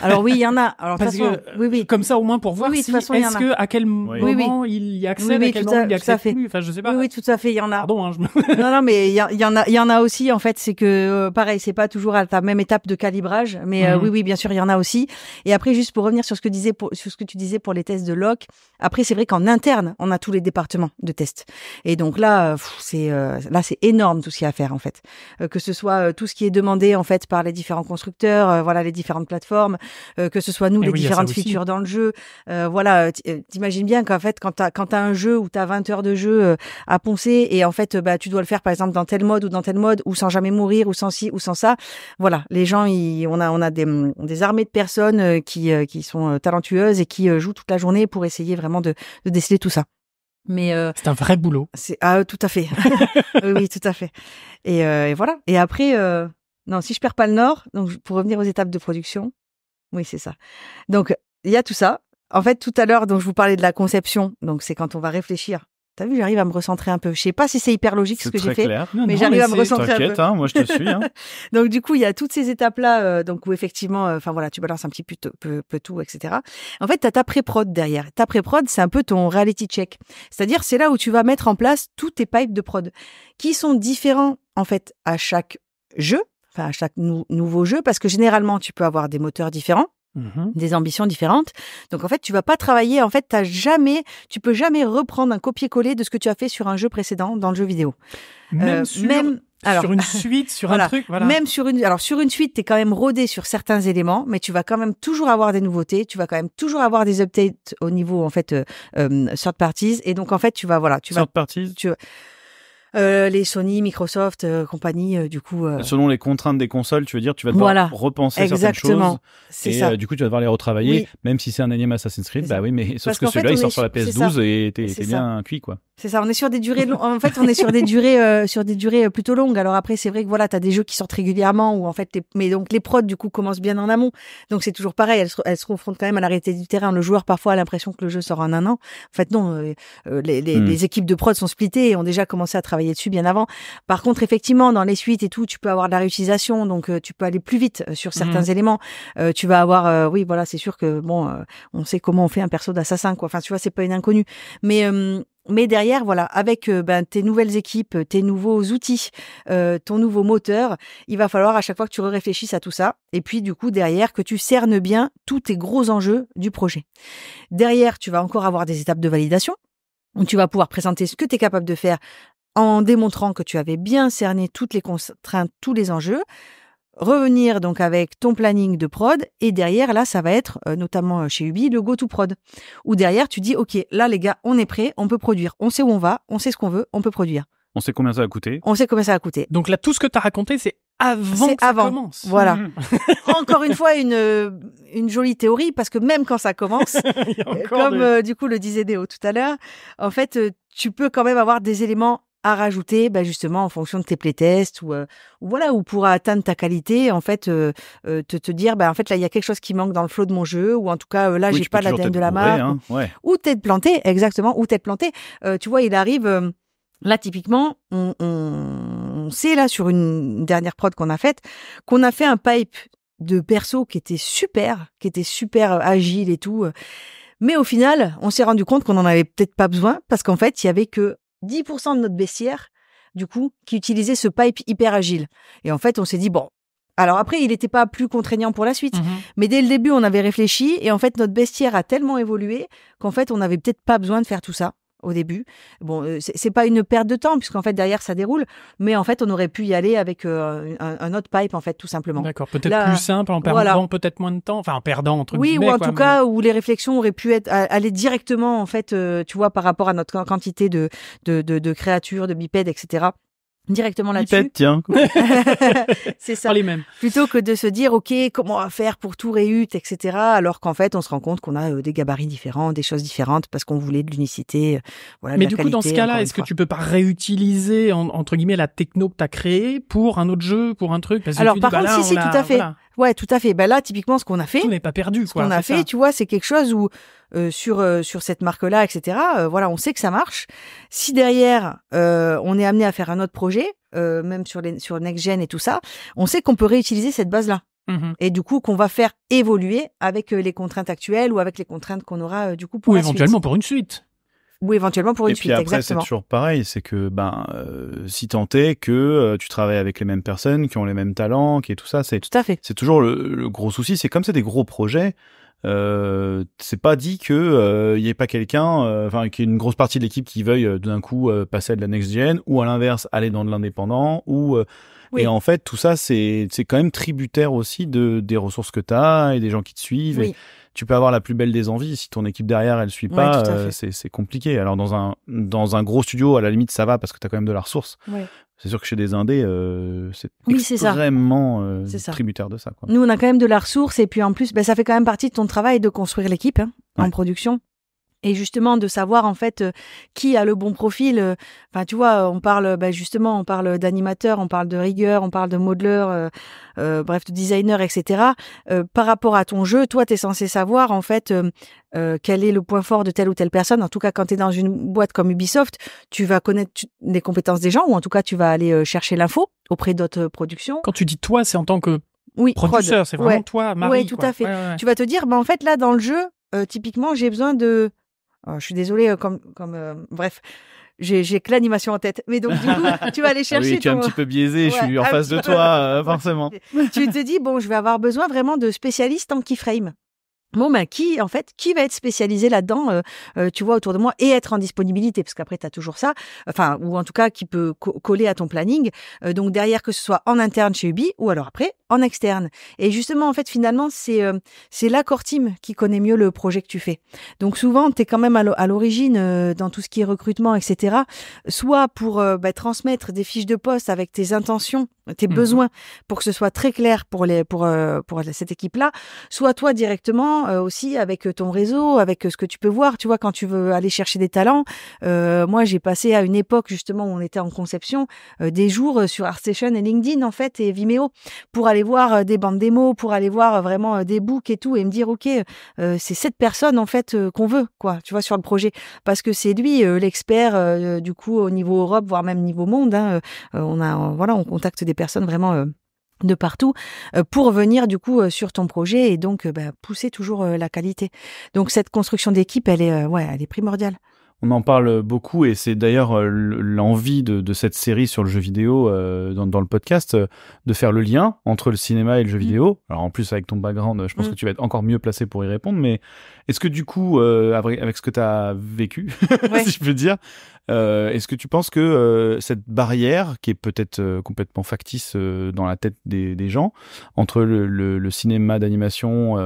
Alors oui, il y en a. Alors Parce oui, euh, comme ça au moins pour voir si est-ce que à quel moment il y accède, à quel moment il y accède plus. Enfin, je sais Oui, tout à fait, il y en a. Ah hein, non, non, mais il y, en a, il y en a aussi. En fait, c'est que euh, pareil, c'est pas toujours à la même étape de calibrage, mais euh, mhm. oui, oui, bien sûr, il y en a aussi. Et après, juste pour revenir sur ce que tu disais pour les tests de Locke. Après, c'est vrai qu'en interne, on a tous les départements de tests. Et donc là, c'est là, c'est énorme tout ce qu'il y a à faire en fait. Que ce soit tout ce qui est demandé en fait par les différents constructeurs, voilà, les différentes plateformes euh, que ce soit nous, eh les différentes features dans le jeu. Euh, voilà, euh, t'imagines bien qu'en fait, quand t'as as un jeu où t'as 20 heures de jeu à poncer et en fait, bah, tu dois le faire par exemple dans tel mode ou dans tel mode ou sans jamais mourir ou sans ci ou sans ça. Voilà, les gens, on a on a des, armées de personnes qui sont talentueuses et qui jouent toute la journée pour essayer vraiment de, déceler tout ça. Mais c'est un vrai boulot. C'est ah tout à fait. oui, tout à fait. Et, voilà. Et après, non, si je perds pas le nord, donc pour revenir aux étapes de production, oui, c'est ça. Donc, il y a tout ça. En fait, tout à l'heure, donc je vous parlais de la conception. Donc, c'est quand on va réfléchir. T'as vu, j'arrive à me recentrer un peu. Je sais pas si c'est hyper logique ce que j'ai fait, mais j'arrive à me recentrer un peu. Hein, moi, je te suis. Hein. donc, du coup, il y a toutes ces étapes-là, euh, donc où effectivement, euh, enfin voilà, tu balances un petit peu, peu tout, etc. En fait, t'as ta pré-prod derrière. Ta pré-prod, c'est un peu ton reality check. C'est-à-dire, c'est là où tu vas mettre en place tous tes pipes de prod, qui sont différents en fait à chaque jeu enfin à chaque nouveau jeu, parce que généralement tu peux avoir des moteurs différents. Mm-hmm. des ambitions différentes. Donc en fait, tu vas pas travailler. En fait, t'as jamais, tu peux jamais reprendre un copier-coller de ce que tu as fait sur un jeu précédent dans le jeu vidéo. Même, euh, sur, une suite, sur un truc, Même sur une, alors sur une suite, t'es quand même rodé sur certains éléments, mais tu vas quand même toujours avoir des nouveautés. Tu vas quand même toujours avoir des updates au niveau en fait sort euh, euh, parties. Et donc en fait, tu vas voilà, tu vas parties. Tu euh, les Sony, Microsoft, euh, compagnie, euh, du coup. Selon les contraintes des consoles, tu veux dire, tu vas devoir repenser certaines choses. Et ça. du coup, tu vas devoir les retravailler, même si c'est un anime Assassin's Creed. Bah oui, mais sauf que celui-là, il sort sur la PS12 et t'es bien cuit, quoi. C'est ça. On est sur des durées en fait, on est sur des durées, sur des durées plutôt longues. Alors après, c'est vrai que voilà, t'as des jeux qui sortent régulièrement ou en fait, mais donc les prods du coup commencent bien en amont. Donc c'est toujours pareil. Elles se... confrontent quand même à la réalité du terrain. Le joueur parfois a l'impression que le jeu sort en un an. En fait, non. Les, les, hmm. les, équipes de prod sont splittées et ont déjà commencé à travailler dessus bien avant. Par contre, effectivement, dans les suites et tout, tu peux avoir de la réutilisation, donc euh, tu peux aller plus vite euh, sur certains mmh. éléments. Euh, tu vas avoir, oui, voilà, c'est sûr que bon, on sait comment on fait un perso d'assassin, quoi. Enfin, tu vois, c'est pas une inconnue. Mais mais derrière, voilà, avec ben, tes nouvelles équipes, tes nouveaux outils, ton nouveau moteur, il va falloir à chaque fois que tu réfléchisses à tout ça. Et puis, du coup, derrière, que tu cernes bien tous tes gros enjeux du projet. Derrière, tu vas encore avoir des étapes de validation où tu vas pouvoir présenter ce que tu es capable de faire en démontrant que tu avais bien cerné toutes les contraintes, tous les enjeux, revenir donc avec ton planning de prod et derrière là ça va être euh, notamment euh, chez Ubi le go to prod où derrière tu dis OK là les gars on est prêt on peut produire on sait où on va on sait ce qu'on veut on peut produire on sait combien ça va coûter on sait combien ça va coûter donc là tout ce que tu as raconté c'est avant que ça commence voilà mmh. encore une fois une euh, une jolie théorie parce que même quand ça commence comme du coup le disait Déo tout à l'heure en fait tu peux quand même avoir des éléments à rajouter bah, justement en fonction de tes playtests ou, euh, voilà ou pour atteindre ta qualité en fait euh, euh, te, te dire bah en fait là il y a quelque chose qui manque dans le flow de mon jeu ou en tout cas là j'ai pas la l'ADN de la marque hein, ouais. ou t'es planté exactement ou t'es planté tu vois il arrive Là, typiquement, on, on, sait, là, sur une dernière prod qu'on a faite, qu'on a fait un pipe de perso qui était super, qui était super agile et tout. Mais au final, on s'est rendu compte qu'on n'en avait peut-être pas besoin parce qu'en fait, il y avait que 10% de notre bestiaire, du coup, qui utilisait ce pipe hyper agile. Et en fait, on s'est dit, bon, alors après, il n'était pas plus contraignant pour la suite, mmh mais dès le début, on avait réfléchi et en fait, notre bestiaire a tellement évolué qu'en fait, on n'avait peut-être pas besoin de faire tout ça au début. Bon, euh, c'est pas une perte de temps puisqu'en fait derrière ça déroule, mais en fait on aurait pu y aller avec euh, un, autre pipe en fait tout simplement. D'accord, peut-être plus simple en perdant peut-être moins de temps, enfin en perdant entre oui, guillemets. Oui, ou en tout cas où les réflexions auraient pu être aller directement en fait, euh, tu vois, par rapport à notre quantité de, de, de créatures, de bipèdes, etc directement là-dessus. tiens. c'est ça. les mêmes. Plutôt que de se dire, OK, comment on va faire pour tout réut, etc. Alors qu'en fait, on se rend compte qu'on a euh, des gabarits différents, des choses différentes parce qu'on voulait de l'unicité. Euh, voilà, Mais du coup, dans ce cas-là, est-ce que tu peux pas réutiliser, entre guillemets, la techno que tu as créée pour un autre jeu, pour un truc? Parce Alors, par bah contre, si, si, tout à fait. Ouais, tout à fait. Ben là, typiquement, ce qu'on a fait. On n'est pas perdu, Ce qu'on a fait, tu vois, c'est quelque chose où, euh, sur, euh, sur cette marque-là, etc., euh, voilà, on sait que ça marche. Si derrière, on est amené à faire un autre projet, même sur, les, sur Next Gen et tout ça, on sait qu'on peut réutiliser cette base-là. Mmh et du coup, qu'on va faire évoluer avec les contraintes actuelles ou avec les contraintes qu'on aura du coup pour Ou éventuellement pour une suite. Ou éventuellement pour une et suite, puis après, C'est toujours pareil, c'est que ben, euh, si tant est que euh, tu travailles avec les mêmes personnes, qui ont les mêmes talents, qui est tout ça, c'est tout à fait. C'est toujours le, gros souci. C'est comme c'est des gros projets. Euh, c'est pas dit que euh, il y ait pas quelqu'un, enfin qu'il y ait une grosse partie de l'équipe qui veuille d'un coup passer à de la next gen ou à l'inverse aller dans de l'indépendant ou oui. Et en fait, tout ça, c'est quand même tributaire aussi de, des ressources que tu as et des gens qui te suivent tu peux avoir la plus belle des envies. Si ton équipe derrière, elle suit pas, euh, c'est compliqué. Alors, dans un, dans un gros studio, à la limite, ça va parce que tu as quand même de la ressource. C'est sûr que chez des indés, euh, c'est vraiment extrêmement euh, tributaire de ça. Quoi. Nous, on a quand même de la ressource et puis en plus, ben, ça fait quand même partie de ton travail de construire l'équipe hein, en production et justement de savoir en fait euh, qui a le bon profil. Euh, enfin, tu vois, on parle ben, justement, on parle d'animateur, on parle de rigueur, on parle de modeleur, bref, de designer, etc. par rapport à ton jeu, toi, tu es censé savoir en fait quel est le point fort de telle ou telle personne. En tout cas, quand tu es dans une boîte comme Ubisoft, tu vas connaître les compétences des gens ou en tout cas, tu vas aller chercher l'info auprès d'autres productions. Quand tu dis toi, c'est en tant que oui, producteur, c'est vraiment toi, Marie. Oui, tout à fait. tu vas te dire, ben, en fait, là, dans le jeu, typiquement, j'ai besoin de Oh, je suis désolée, euh, comme, comme euh, bref, j'ai que l'animation en tête. Mais donc, du coup, tu vas aller ah chercher. oui, tu es un petit peu biaisé, je suis en face de toi, euh, forcément. tu te dis, bon, je vais avoir besoin vraiment de spécialistes en keyframe. Bon, ben, qui, en fait, qui va être spécialisé là-dedans, euh, euh, tu vois, autour de moi, et être en disponibilité, parce qu'après, tu as toujours ça, enfin, ou en tout cas, qui peut coller à ton planning. Euh, donc, derrière, que ce soit en interne chez Ubi, ou alors après, en externe. Et justement, en fait, finalement, c'est c'est la core team qui connaît mieux le projet que tu fais. Donc, souvent, tu es quand même à l'origine dans tout ce qui est recrutement, etc. Soit pour bah, transmettre des fiches de poste avec tes intentions, tes mmh besoins, pour que ce soit très clair pour, les, pour, pour cette équipe-là, soit toi directement, euh, aussi avec euh, ton réseau, avec euh, ce que tu peux voir. Tu vois, quand tu veux aller chercher des talents, moi j'ai passé à une époque justement où on était en conception des jours sur ArtStation et LinkedIn en fait et Vimeo pour aller voir des bandes démos, pour aller voir vraiment des books et tout et me dire ok c'est cette personne en fait qu'on veut quoi. Tu vois sur le projet parce que c'est lui l'expert du coup au niveau Europe voire même niveau monde. Hein, on a voilà on contacte des personnes vraiment de partout euh, pour venir du coup euh, sur ton projet et donc euh, bah, pousser toujours la qualité. Donc cette construction d'équipe, elle est ouais, elle est primordiale. On en parle beaucoup et c'est d'ailleurs euh, l'envie de, cette série sur le jeu vidéo euh, dans, le podcast euh, de faire le lien entre le cinéma et le jeu mm. vidéo. Alors en plus avec ton background, je pense mm. que tu vas être encore mieux placé pour y répondre. Mais est-ce que du coup, avec ce que tu as vécu, si je peux dire, est-ce que tu penses que cette barrière qui est peut-être complètement factice dans la tête des, gens entre le, cinéma d'animation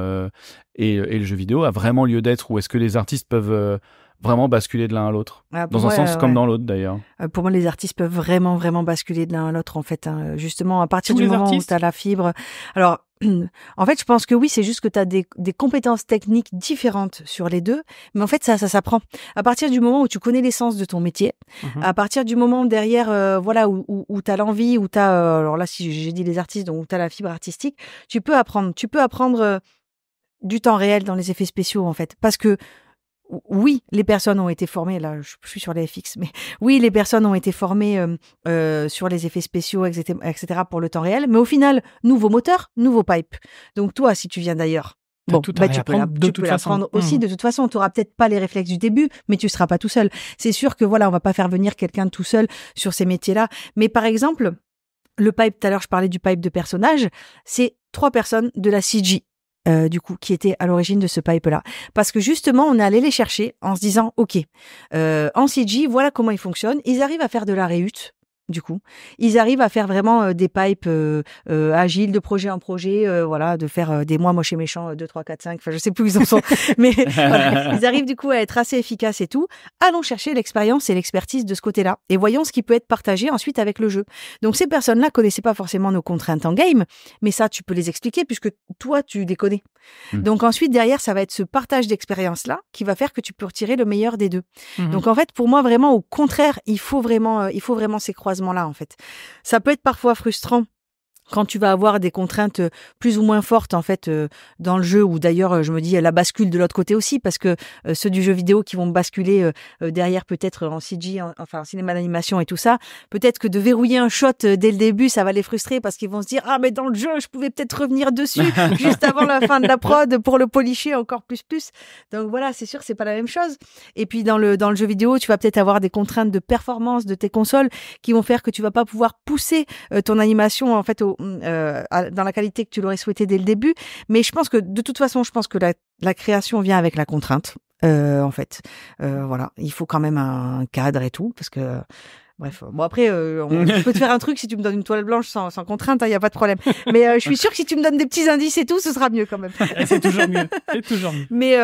et, le jeu vidéo a vraiment lieu d'être ou est-ce que les artistes peuvent vraiment basculer de l'un à l'autre. Ah, dans un sens euh, comme dans l'autre d'ailleurs. Euh, pour moi, les artistes peuvent vraiment, vraiment basculer de l'un à l'autre en fait. Hein. Justement, à partir du moment où tu as la fibre. Alors, en fait, je pense que oui, c'est juste que tu as des, compétences techniques différentes sur les deux, mais en fait, ça, ça s'apprend. À partir du moment où tu connais l'essence de ton métier, mhm. à partir du moment derrière, euh, voilà, où, où, tu as l'envie, où tu as, alors là, si j'ai dit les artistes, donc tu as la fibre artistique, tu peux apprendre. Tu peux apprendre du temps réel dans les effets spéciaux, en fait. Parce que oui, les personnes ont été formées, là je suis sur les FX, mais oui, les personnes ont été formées euh, euh sur les effets spéciaux, etc., etc., pour le temps réel, mais au final, nouveau moteur, nouveau pipe. Donc toi, si tu viens d'ailleurs, bah, tu peux la, tu mmh. aussi, de toute façon, tu n'auras peut-être pas les réflexes du début, mais tu ne seras pas tout seul. C'est sûr que voilà, on va pas faire venir quelqu'un tout seul sur ces métiers-là, mais par exemple, le pipe, tout à l'heure je parlais du pipe de personnage, c'est trois personnes de la CG euh, du coup, qui était à l'origine de ce pipe-là. Parce que justement, on est allé les chercher en se disant, OK, euh, en CG, voilà comment ils fonctionnent. Ils arrivent à faire de la réhute du coup. Ils arrivent à faire vraiment euh, des pipes euh, euh, agiles de projet en projet, voilà, de faire des mois moches et méchants, 2, 3, 4, 5, enfin je sais plus où ils en sont, mais ils arrivent du coup à être assez efficaces et tout. Allons chercher l'expérience et l'expertise de ce côté-là et voyons ce qui peut être partagé ensuite avec le jeu. Donc ces personnes-là connaissaient pas forcément nos contraintes en game, mais ça tu peux les expliquer puisque toi tu les Mmh. Donc ensuite, derrière, ça va être ce partage d'expérience-là qui va faire que tu peux retirer le meilleur des deux. Mmh. Donc en fait, pour moi, vraiment, au contraire, il faut vraiment, euh, il faut vraiment ces croisements-là, en fait. Ça peut être parfois frustrant quand tu vas avoir des contraintes euh, plus ou moins fortes en fait euh, dans le jeu ou d'ailleurs euh, je me dis la bascule de l'autre côté aussi parce que ceux du jeu vidéo qui vont basculer derrière peut-être en CG enfin en cinéma d'animation et tout ça peut-être que de verrouiller un shot dès le début ça va les frustrer parce qu'ils vont se dire ah mais dans le jeu je pouvais peut-être revenir dessus juste avant la fin de la prod pour le policher encore plus plus donc voilà c'est sûr c'est pas la même chose et puis dans le dans le jeu vidéo tu vas peut-être avoir des contraintes de performance de tes consoles qui vont faire que tu vas pas pouvoir pousser ton animation en fait au, Mm, euh, dans la qualité que tu l'aurais souhaité dès le début. Mais je pense que de toute façon, je pense que la, création vient avec la contrainte. Euh, en fait, euh, voilà, il faut quand même un cadre et tout parce que Bref, bon après, on, je peux te faire un truc si tu me donnes une toile blanche sans, contrainte, il hein, n'y a pas de problème. Mais je suis sûre que si tu me donnes des petits indices et tout, ce sera mieux quand même. Ah, c'est toujours mieux. C'est toujours mieux. Mais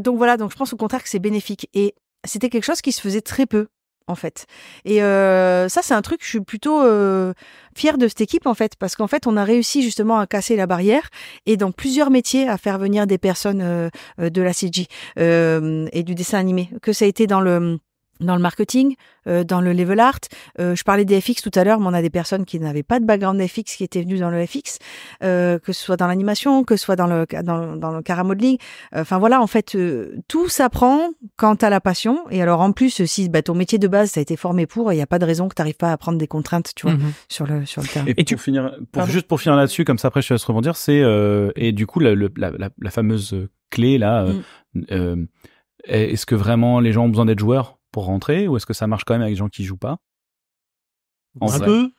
donc voilà, donc je pense au contraire que c'est bénéfique. Et c'était quelque chose qui se faisait très peu en fait. Et euh, ça, c'est un truc, je suis plutôt euh, fière de cette équipe, en fait, parce qu'en fait, on a réussi justement à casser la barrière et dans plusieurs métiers à faire venir des personnes euh, de la CG et du dessin animé, que ça a été dans le dans le marketing, euh, dans le level art. Euh, je parlais des FX tout à l'heure, mais on a des personnes qui n'avaient pas de background FX qui étaient venues dans le FX, euh, que ce soit dans l'animation, que ce soit dans le dans, caramodeling. Enfin voilà, en fait, tout s'apprend quand t'as la passion. Et alors en plus, si bah, ton métier de base, ça a été formé pour, il n'y a pas de raison que tu n'arrives pas à prendre des contraintes, tu vois, mhm. sur le sur le terrain. Et, tu finir, juste pour finir là-dessus, comme ça après je te se rebondir, c'est et du coup la, fameuse clé là. Mm. est-ce que vraiment les gens ont besoin d'être joueurs pour rentrer ou est-ce que ça marche quand même avec des gens qui jouent pas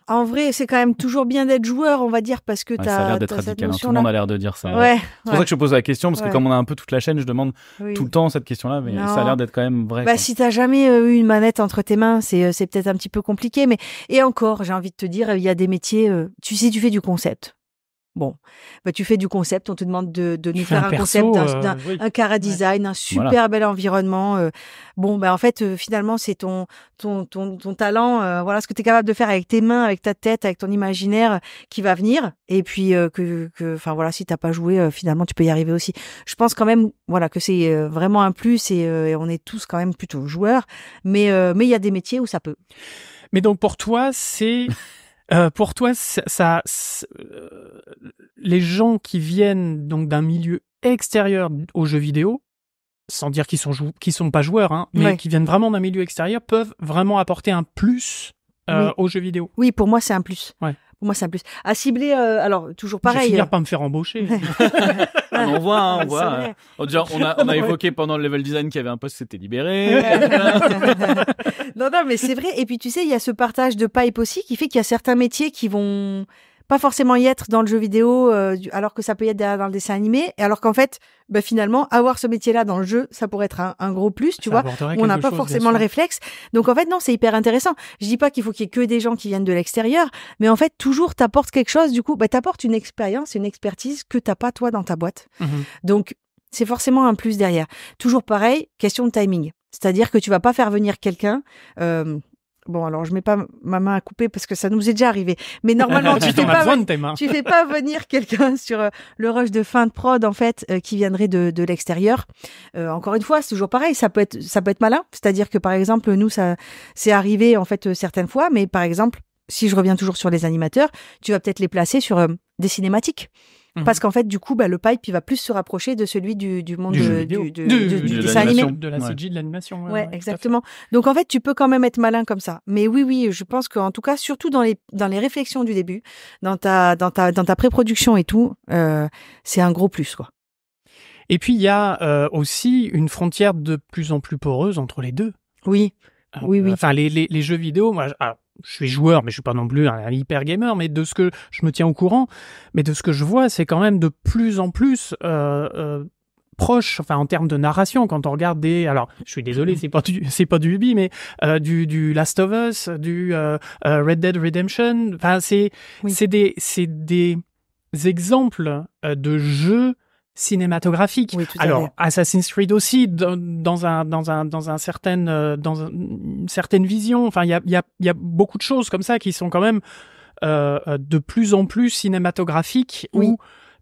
en vrai. c'est quand même toujours bien d'être joueur, on va dire, parce que tu as Ça a l'air d'être radical. Hein. Tout le monde a l'air de dire ça. c'est pour ça que je pose la question, parce que comme on a un peu toute la chaîne, je demande tout le temps cette question-là, mais ça a l'air d'être quand même vrai. Bah, si tu n'as jamais euh, eu une manette entre tes mains, euh, c'est peut-être un petit peu compliqué, mais et encore, j'ai envie de te dire, il y a des métiers. Euh, tu sais, tu fais du concept. Bon, bah, tu fais du concept, on te demande de, de nous faire un, concept, un, euh, un design, un super bel environnement. Euh. bon, bah, en fait, euh, finalement, c'est ton, ton, ton, talent, euh, voilà ce que tu es capable de faire avec tes mains, avec ta tête, avec ton imaginaire qui va venir. Et puis, que, enfin voilà, si t'as pas joué, finalement, tu peux y arriver aussi. Je pense quand même, voilà, que c'est vraiment un plus et, on est tous quand même plutôt joueurs. Mais mais il y a des métiers où ça peut. Mais donc pour toi, c'est Euh, pour toi, ça, euh, les gens qui viennent donc d'un milieu extérieur aux jeux vidéo, sans dire qu'ils sont qui sont pas joueurs, hein, mais qui viennent vraiment d'un milieu extérieur, peuvent vraiment apporter un plus euh, aux jeux vidéo. Oui, pour moi, c'est un plus moi, c'est un plus. À cibler, euh, alors toujours pareil. Je euh, vais pas me faire embaucher. Ah, ah, on voit, hein, on voit. Oh, on a, on a évoqué pendant le level design qu'il y avait un poste qui s'était libéré. non, non, mais c'est vrai. Et puis tu sais, il y a ce partage de pipe aussi qui fait qu'il y a certains métiers qui vont pas forcément y être dans le jeu vidéo, euh, alors que ça peut y être dans le dessin animé, et alors qu'en fait, bah, finalement, avoir ce métier-là dans le jeu, ça pourrait être un, gros plus, tu vois. On n'a pas forcément le réflexe. Donc en fait, non, c'est hyper intéressant. Je dis pas qu'il faut qu'il y ait que des gens qui viennent de l'extérieur, mais en fait, toujours t'apportes quelque chose. Du coup, bah, t'apportes une expérience, une expertise que t'as pas toi dans ta boîte. Mhm. Donc c'est forcément un plus derrière. Toujours pareil, question de timing. C'est-à-dire que tu vas pas faire venir quelqu'un. Euh, Bon, alors je mets pas ma main à couper parce que ça nous est déjà arrivé. Mais normalement, tu fais pas, tu fais pas venir quelqu'un sur euh, le rush de fin de prod en fait euh, qui viendrait de, l'extérieur. Euh, encore une fois, c'est toujours pareil. Ça peut être ça peut être malin. C'est-à-dire que par exemple, nous ça c'est arrivé en fait certaines fois. Mais par exemple, si je reviens toujours sur les animateurs, tu vas peut-être les placer sur des cinématiques. Mmh. Parce qu'en fait, du coup, bah, le pipe, il va plus se rapprocher de celui du, monde du, de, la CG, de l'animation. Ouais, exactement. Donc, en fait, tu peux quand même être malin comme ça. Mais oui, oui, je pense qu'en tout cas, surtout dans les, dans les réflexions du début, dans ta, dans dans ta pré-production et tout, euh, c'est un gros plus, quoi. Et puis, il y a euh, aussi une frontière de plus en plus poreuse entre les deux. Oui. Euh, oui, oui. Enfin, les, jeux vidéo, moi, je suis joueur, mais je suis pas non plus un, hyper gamer, mais de ce que je me tiens au courant, mais de ce que je vois, c'est quand même de plus en plus euh, euh, proche, enfin en termes de narration, quand on regarde des, alors je suis désolé, c'est pas c'est pas du Ubi, mais euh, du, du Last of Us, du Red Dead Redemption, enfin c'est, c'est des, c'est des exemples de jeux cinématographique. Alors Assassin's Creed aussi dans, un dans un dans un certain euh, dans une certaine vision. Enfin, il y a il y a beaucoup de choses comme ça qui sont quand même euh, euh, de plus en plus cinématographiques oui. tu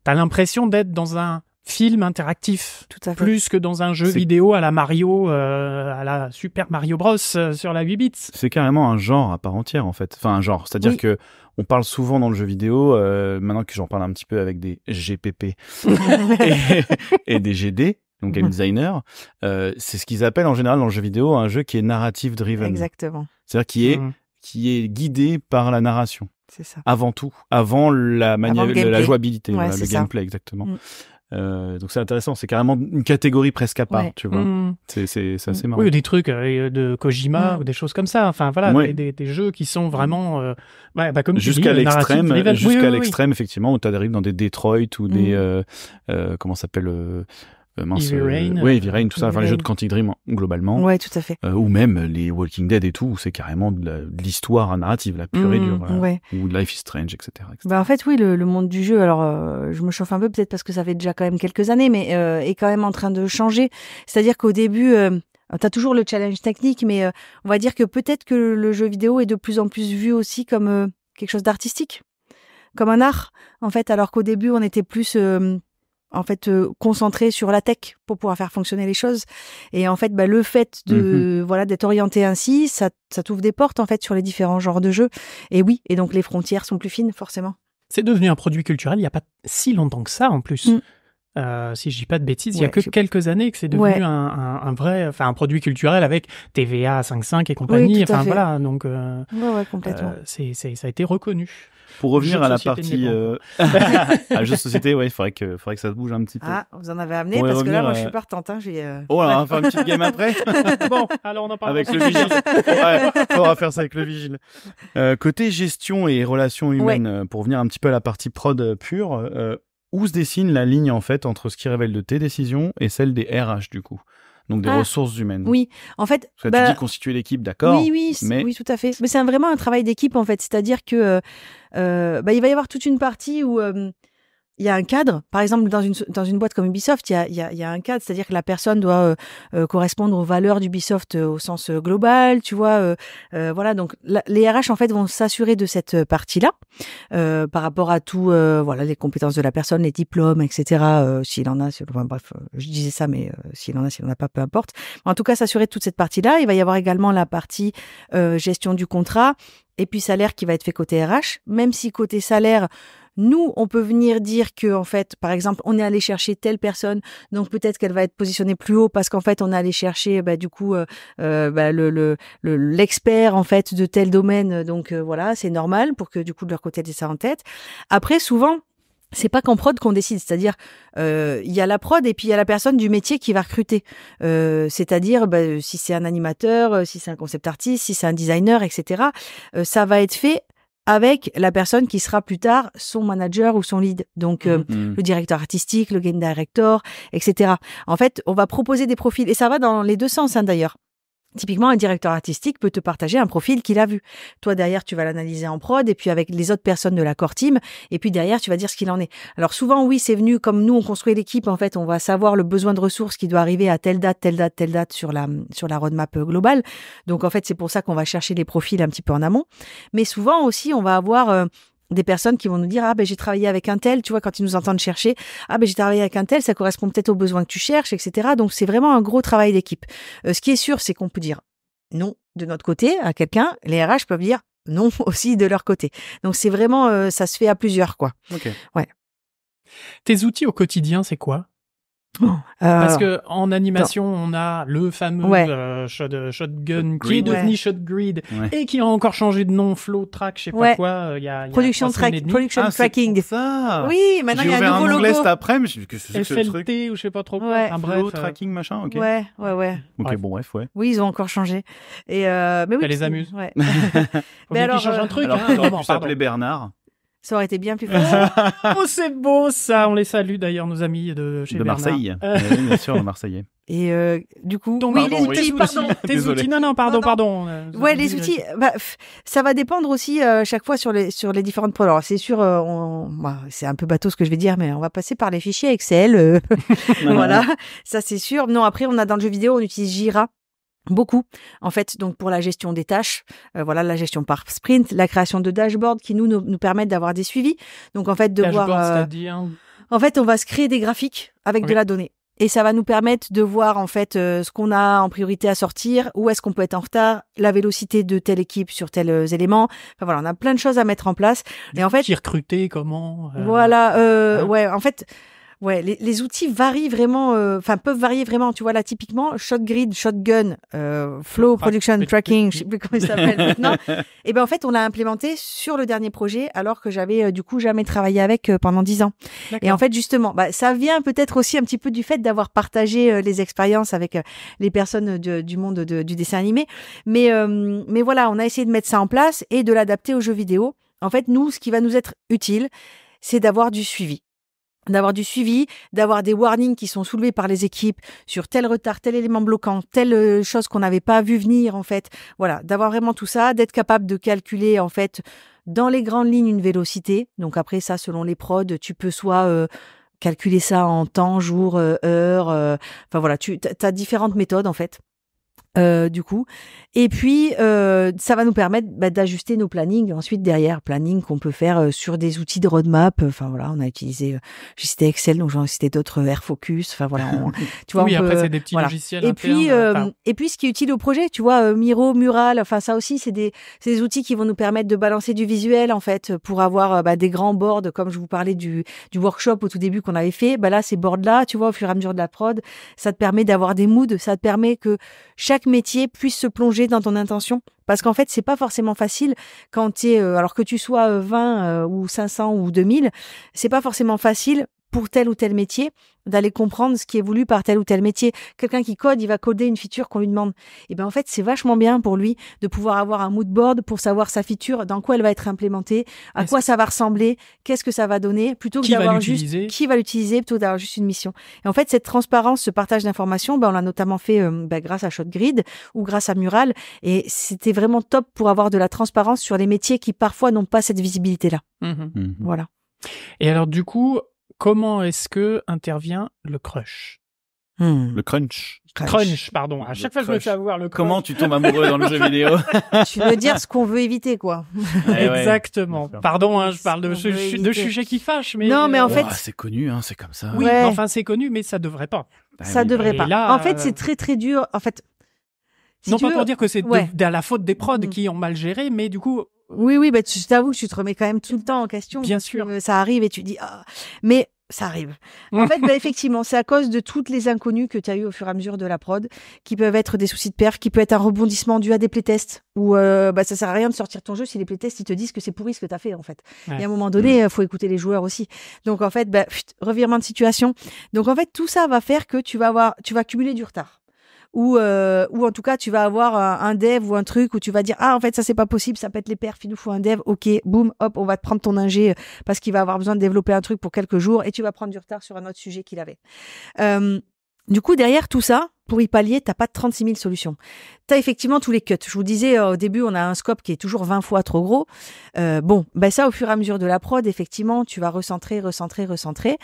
t'as l'impression d'être dans un film interactif plus que dans un jeu vidéo à la Mario à la Super Mario Bros sur la 8 bits. C'est carrément un genre à part entière en fait. Enfin un genre, c'est-à-dire que on parle souvent dans le jeu vidéo, euh, maintenant que j'en parle un petit peu avec des GPP et, des GD, donc game designer, euh, c'est ce qu'ils appellent en général dans le jeu vidéo un jeu qui est narrative driven. Exactement. C'est-à-dire qui est mm. qui est guidé par la narration. C'est ça. Avant tout, avant la, maniabilité, la jouabilité, le gameplay, exactement. Mm. Euh, donc c'est intéressant, c'est carrément une catégorie presque à part, tu vois. Mm. C'est assez marrant. Oui, des trucs euh, euh, de Kojima mm. ou des choses comme ça. Enfin voilà, des, jeux qui sont vraiment bah, jusqu'à l'extrême, jusqu'à l'extrême effectivement où tu arrives dans des Detroit ou des mm. comment comment s'appelle mince, Heavy Rain. tout ça, enfin les jeux de Quantic Dream globalement. Ouais, tout à fait. Euh, ou même les Walking Dead et tout, c'est carrément de l'histoire narrative, la purée mm, du euh, Ou Life is Strange, etc. Bah, en fait, oui, le, monde du jeu, alors euh, je me chauffe un peu peut-être parce que ça fait déjà quand même quelques années, mais est quand même en train de changer. C'est-à-dire qu'au début... Tu as toujours le challenge technique, mais on va dire que peut-être que le jeu vidéo est de plus en plus vu aussi comme quelque chose d'artistique, comme un art, en fait, alors qu'au début, on était plus en fait euh, concentré sur la tech pour pouvoir faire fonctionner les choses et en fait bah, le fait de mhm. voilà d'être orienté ainsi ça, ça t'ouvre des portes en fait sur les différents genres de jeux et oui et donc les frontières sont plus fines forcément c'est devenu un produit culturel il n'y a pas si longtemps que ça en plus mm. euh, si je dis pas de bêtises, il n'y a que quelques années que c'est devenu un, vrai, enfin un produit culturel avec TVA 5.5 et compagnie. enfin voilà, donc euh, complètement. ça a été reconnu. Pour revenir à la partie euh, à jeu de société, ouais, il faudrait que, faudrait que ça bouge un petit peu. Ah, vous en avez amené parce que là, moi, je suis euh, partante. Hein, euh, oh, là, on va faire une petite game après. bon, alors on en parle. Avec le vigile. ouais, va faire ça avec le vigile. côté gestion et relations humaines, pour venir un petit peu à la partie prod pure, où se dessine la ligne en fait entre ce qui révèle de tes décisions et celle des RH du coup donc des ah, ressources humaines. Oui, en fait. Parce tu bah, constituer l'équipe, d'accord Oui, oui, mais... oui, tout à fait. Mais c'est vraiment un travail d'équipe en fait, c'est-à-dire que euh, euh, bah, il va y avoir toute une partie où euh, il y a un cadre. Par exemple, dans une, dans une boîte comme Ubisoft, il y a, il y a, un cadre, c'est-à-dire que la personne doit euh, euh, correspondre aux valeurs d'Ubisoft euh, au sens global, tu vois. voilà, donc les RH en fait vont s'assurer de cette partie-là par rapport à tout, voilà, les compétences de la personne, les diplômes, etc. s'il en a, enfin, bref, je disais ça, mais s'il en a, s'il en a pas, peu importe. En tout cas, s'assurer de toute cette partie-là. Il va y avoir également la partie gestion du contrat et puis salaire qui va être fait côté RH, même si côté salaire, nous, on peut venir dire que, en fait, par exemple, on est allé chercher telle personne, donc peut-être qu'elle va être positionnée plus haut parce qu'en fait, on est allé chercher, bah, du coup, euh, euh, bah, le l'expert en fait de tel domaine. Donc euh, voilà, c'est normal pour que du coup de leur côté, elles aient ça en tête. Après, souvent, c'est pas qu'en prod qu'on décide, c'est-à-dire il y a la prod et puis il y a la personne du métier qui va recruter, c'est-à-dire bah, si c'est un animateur, si c'est un concept artiste, si c'est un designer, etc. ça va être fait avec la personne qui sera plus tard son manager ou son lead. Donc, euh, mhm. le directeur artistique, le game director, etc. En fait, on va proposer des profils et ça va dans les deux sens, hein, d'ailleurs. Typiquement, un directeur artistique peut te partager un profil qu'il a vu. Toi, derrière, tu vas l'analyser en prod, et puis avec les autres personnes de la core team, et puis derrière, tu vas dire ce qu'il en est. Alors souvent, oui, c'est venu, comme nous, on construit l'équipe, en fait, on va savoir le besoin de ressources qui doit arriver à telle date, telle date, telle date sur la, sur la roadmap euh, globale. Donc, en fait, c'est pour ça qu'on va chercher les profils un petit peu en amont. Mais souvent aussi, on va avoir euh, des personnes qui vont nous dire ah ben j'ai travaillé avec un tel tu vois quand ils nous entendent chercher ah ben j'ai travaillé avec un tel ça correspond peut-être aux besoins que tu cherches etc donc c'est vraiment un gros travail d'équipe euh, ce qui est sûr c'est qu'on peut dire non de notre côté à quelqu'un les RH peuvent dire non aussi de leur côté donc c'est vraiment euh, ça se fait à plusieurs quoi ouais tes outils au quotidien c'est quoi euh, Parce que en animation, on a le fameux euh, shotgun, qui est devenu ouais. Shotgrid et qui a encore changé de nom, Flow Track, je sais pas quoi. Euh, il y a, production y a track, production ah, tracking. Ça. Oui, maintenant il y a un nouveau un logo. Cet après, mais vu que c'est ce truc. ou je sais pas trop quoi. Un bref, Flow tracking machin, ok. Ouais, ouais, ouais. Ok, bon bref, ouais. Oui, ils ont encore changé. Et mais oui. Ça les amuse. Ouais. mais alors, change un truc. Alors, hein. Bernard. Ça aurait été bien plus facile. oh, c'est beau ça On les salue d'ailleurs, nos amis de chez De Marseille. Euh. bien sûr, les Marseillais. Et euh, du coup, pardon, les outils, pardon, outils, non, non, pardon, pardon. Euh, ouais, les outils, bah, ça va dépendre aussi chaque fois sur les sur les différentes Alors c'est sûr, on... Bah, c'est un peu bateau ce que je vais dire, mais on va passer par les fichiers Excel, voilà, ça c'est sûr. Non, après on a dans le jeu vidéo, on utilise Jira Beaucoup, en fait, donc pour la gestion des tâches, euh, voilà la gestion par sprint, la création de dashboards qui nous nous, permettent d'avoir des suivis. Donc en fait de voir, euh, en fait, on va se créer des graphiques avec de la donnée et ça va nous permettre de voir en fait euh, ce qu'on a en priorité à sortir, où est-ce qu'on peut être en retard, la vélocité de telle équipe sur tels éléments. Enfin voilà, on a plein de choses à mettre en place. et en fait, recruter comment Voilà, hein ouais, en fait, Ouais, les, outils varient vraiment, euh, enfin peuvent varier vraiment. Tu vois là, typiquement, ShotGrid, Shotgun, euh, Flow Production Tracking, je sais plus comment il s'appelle maintenant. Et eh ben en fait, on l'a implémenté sur le dernier projet, alors que j'avais euh, du coup jamais travaillé avec pendant dix ans. Et en fait, justement, bah, ça vient peut-être aussi un petit peu du fait d'avoir partagé les expériences avec les personnes du monde du dessin animé. Mais mais voilà, on a essayé de mettre ça en place et de l'adapter aux jeux vidéo. En fait, nous, ce qui va nous être utile, c'est d'avoir du suivi d'avoir du suivi, d'avoir des warnings qui sont soulevés par les équipes sur tel retard, tel élément bloquant, telle euh, chose qu'on n'avait pas vu venir en fait. Voilà, d'avoir vraiment tout ça, d'être capable de calculer en fait dans les grandes lignes une vélocité. Donc après ça, selon les prods, tu peux soit euh, calculer ça en temps, jour, euh, heure. enfin voilà, tu as différentes méthodes en fait. Euh, du coup. Et puis, euh, ça va nous permettre bah, d'ajuster nos plannings. Ensuite, derrière, planning qu'on peut faire euh, sur des outils de roadmap. Enfin voilà, on a utilisé, j'ai cité Excel, donc j'ai cité d'autres Air Focus. Enfin voilà, tu vois. oui, après c'est des petits logiciels. Et puis, hein, et puis, ce qui est utile au projet, tu vois, Miro, Mural. Enfin ça aussi, c'est des, outils qui vont nous permettre de balancer du visuel en fait pour avoir bah, des grands boards, comme je vous parlais du, du workshop au tout début qu'on avait fait. Bah là, ces boards là, tu vois, au fur et à mesure de la prod, ça te permet d'avoir des moods, ça te permet que chaque métier puisse se plonger dans ton intention parce qu'en fait c'est pas forcément facile quand tu es euh, alors que tu sois 20 euh, euh, ou 500 ou 2000 c'est pas forcément facile pour tel ou tel métier, d'aller comprendre ce qui est voulu par tel ou tel métier. Quelqu'un qui code, il va coder une feature qu'on lui demande. Et eh ben en fait, c'est vachement bien pour lui de pouvoir avoir un mood board pour savoir sa feature, dans quoi elle va être implémentée, à quoi ça va ressembler, qu'est-ce que ça va donner, plutôt que d'avoir juste qui va l'utiliser, plutôt d'avoir juste une mission. Et en fait, cette transparence, ce partage d'informations, ben, on l'a notamment fait euh, ben, grâce à ShotGrid ou grâce à Mural, et c'était vraiment top pour avoir de la transparence sur les métiers qui parfois n'ont pas cette visibilité là. Mmh mmh voilà. Et alors du coup, comment est-ce que intervient le crush hmm. Le crunch. crunch. pardon. À chaque fois, je me fais avoir le crunch. Comment tu tombes amoureux dans le jeu vidéo Tu veux dire ce qu'on veut éviter, quoi. Eh Exactement. Pardon, hein, je parle de, de sujets qui fâchent, mais. Non, mais en euh, fait. c'est connu, hein, c'est comme ça. Oui, enfin, c'est connu, mais ça devrait pas. Bah ça bah devrait pas. en fait, c'est euh, très, très dur. En fait. non, pas pour dire que c'est à la faute des prods mm. qui ont mal géré, mais du coup, oui, oui, bah, tu que tu te remets quand même tout le temps en question. Bien sûr. Ça arrive et tu dis, ah, mais ça arrive. En fait, bah, effectivement, c'est à cause de toutes les inconnues que tu as eues au fur et à mesure de la prod, qui peuvent être des soucis de perf, qui peut être un rebondissement dû à des playtests, ou euh, bah, ça sert à rien de sortir ton jeu si les playtests, ils te disent que c'est pourri ce que tu as fait, en fait. Et à un moment donné, euh, faut écouter les joueurs aussi. Donc, en fait, bah, revirement de situation. Donc, en fait, tout ça va faire que tu vas avoir, tu vas cumuler du retard ou euh, ou en tout cas tu vas avoir un, dev ou un truc où tu vas dire ah en fait ça c'est pas possible ça pète les perfs il nous faut un dev ok boum hop on va te prendre ton ingé euh, parce qu'il va avoir besoin de développer un truc pour quelques jours et tu vas prendre du retard sur un autre sujet qu'il avait euh, du coup derrière tout ça pour y pallier, t'as pas 36 000 solutions. T'as effectivement tous les cuts. Je vous disais euh, au début, on a un scope qui est toujours 20 fois trop gros. Euh, bon, ben ça, au fur et à mesure de la prod, effectivement, tu vas recentrer, recentrer, recentrer.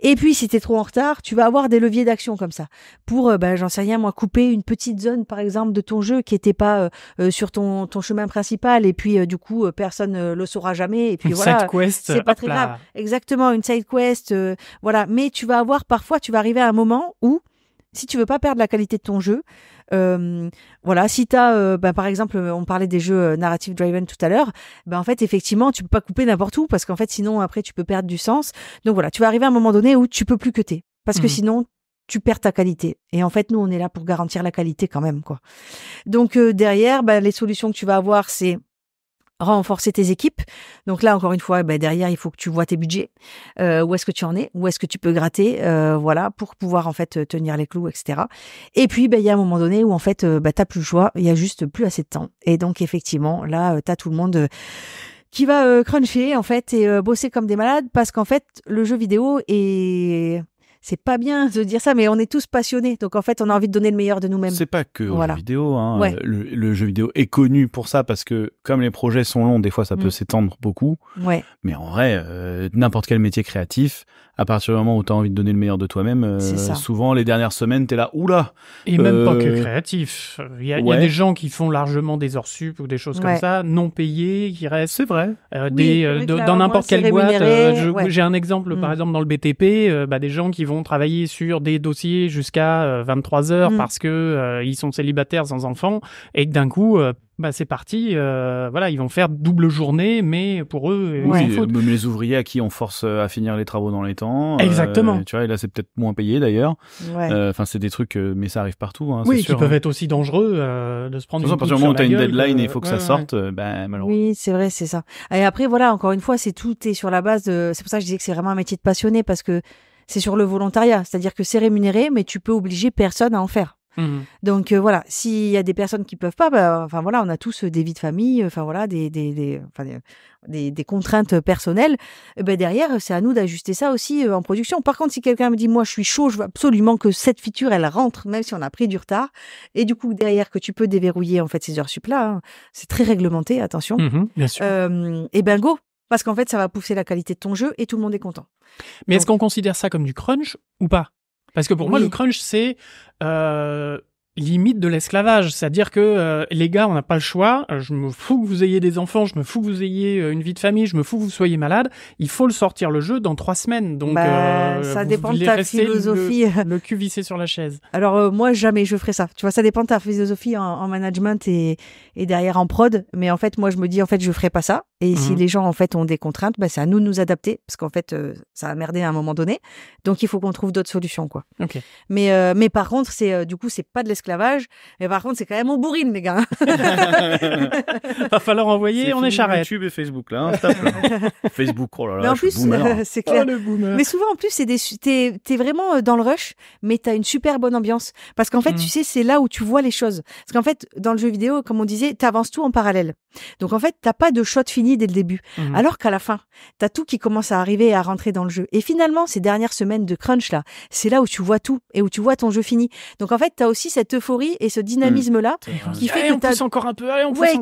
Et puis, si t'es trop en retard, tu vas avoir des leviers d'action comme ça. Pour, ben, j'en sais rien, moi, couper une petite zone, par exemple, de ton jeu qui était pas sur ton, ton chemin principal. Et puis, du coup, personne le saura jamais. Et puis une voilà, c'est pas très grave. Exactement, une side quest. voilà. Mais tu vas avoir, parfois, tu vas arriver à un moment où si tu veux pas perdre la qualité de ton jeu, euh, voilà, si tu as, euh, bah, par exemple, euh, on parlait des jeux narrative driven tout à l'heure, ben en fait, effectivement, tu peux pas couper n'importe où parce qu'en fait, sinon, après, tu peux perdre du sens. Donc voilà, tu vas arriver à un moment donné où tu peux plus t'es parce que mmh sinon, tu perds ta qualité. Et en fait, nous, on est là pour garantir la qualité quand même, quoi. Donc derrière, bah, les solutions que tu vas avoir, c'est renforcer tes équipes. Donc là, encore une fois, bah, derrière, il faut que tu vois tes budgets, euh, où est-ce que tu en es, où est-ce que tu peux gratter, euh, voilà, pour pouvoir en fait tenir les clous, etc. Et puis, bah, il y a un moment donné où en fait, ben, t'as plus le choix, il y a juste plus assez de temps. Et donc, effectivement, là, t'as tout le monde. qui va cruncher en fait et bosser comme des malades parce qu'en fait le jeu vidéo est c'est pas bien de dire ça, mais on est tous passionnés. Donc en fait, on a envie de donner le meilleur de nous-mêmes. C'est pas que voilà. jeu vidéo. Hein. Le, jeu vidéo est connu pour ça parce que comme les projets sont longs, des fois ça peut mm. s'étendre beaucoup. Mais en vrai, euh, n'importe quel métier créatif à partir du moment où tu as envie de donner le meilleur de toi-même, euh, souvent les dernières semaines, tu es là, oula Et même pas que euh, créatif. Il y, a des gens qui font largement des hors sup ou des choses comme ça, non payés, qui restent. C'est vrai. Euh, des, dans n'importe quelle boîte. J'ai un exemple, par mm. exemple, dans le BTP, bah, des gens qui vont travailler sur des dossiers jusqu'à 23 heures mm. parce que ils sont célibataires sans enfants et que d'un coup, bah c'est parti, euh, voilà, ils vont faire double journée, mais pour eux, euh, oui, les ouvriers à qui on force euh, à finir les travaux dans les temps. Euh, Exactement. tu vois, et là c'est peut-être moins payé d'ailleurs. Enfin, c'est des trucs, mais ça arrive partout. Hein, oui, qui peuvent hein. être aussi dangereux de se prendre. De toute façon, à partir du moment où as une deadline et il faut que ça sorte, ben malheureusement. Oui, c'est vrai, c'est ça. Et après, voilà, encore une fois, c'est tout est sur la base de. C'est pour ça que je disais que c'est vraiment un métier de passionné parce que c'est sur le volontariat, c'est-à-dire que c'est rémunéré, mais tu peux obliger personne à en faire. Mhm. Donc euh, voilà, s'il y a des personnes qui peuvent pas, bah, voilà, on a tous euh, des vies de famille, euh, enfin voilà, des des, des, des, des contraintes personnelles. Bah, derrière, c'est à nous d'ajuster ça aussi en production. Par contre, si quelqu'un me dit moi je suis chaud, je veux absolument que cette feature elle rentre, même si on a pris du retard, et du coup derrière que tu peux déverrouiller en fait ces heures sup hein. c'est très réglementé, attention. Mhm, bien et ben parce qu'en fait, ça va pousser la qualité de ton jeu et tout le monde est content. Mais est-ce qu'on considère ça comme du crunch ou pas parce que pour moi, le crunch, c'est euh, limite de l'esclavage. C'est-à-dire que euh, les gars, on n'a pas le choix. Euh, je me fous que vous ayez des enfants, je me fous que vous ayez euh, une vie de famille, je me fous que vous soyez malade. Il faut le sortir le jeu dans trois semaines. Donc bah, ça dépend de ta philosophie. Le, le, cul vissé sur la chaise. Alors moi jamais je ferai ça. Tu vois, ça dépend de ta philosophie en, management et, et, derrière en prod. Mais en fait, moi je me dis en fait je ferai pas ça. Et si mhm. les gens en fait ont des contraintes, bah, c'est à nous de nous adapter parce qu'en fait ça a merdé à un moment donné. Donc il faut qu'on trouve d'autres solutions quoi. Mais mais par contre c'est du coup c'est pas de l'esclavage. Mais par contre, c'est quand même au bourrine, les gars. Va falloir envoyer, on est charrette. YouTube et Facebook, là. Hein, Facebook, oh là là. Mais en plus, euh, c'est clair. Oh, mais souvent, en plus, c'est vraiment euh, dans le rush, mais t'as une super bonne ambiance. Parce qu'en fait, mm. tu sais, c'est là où tu vois les choses. Parce qu'en fait, dans le jeu vidéo, comme on disait, t'avances tout en parallèle. Donc en fait, t'as pas de shot fini dès le début, mhm. alors qu'à la fin, t'as tout qui commence à arriver et à rentrer dans le jeu. Et finalement, ces dernières semaines de crunch là, c'est là où tu vois tout et où tu vois ton jeu fini. Donc en fait, t'as aussi cette euphorie et ce dynamisme là mhm. qui fait que t'as encore un peu,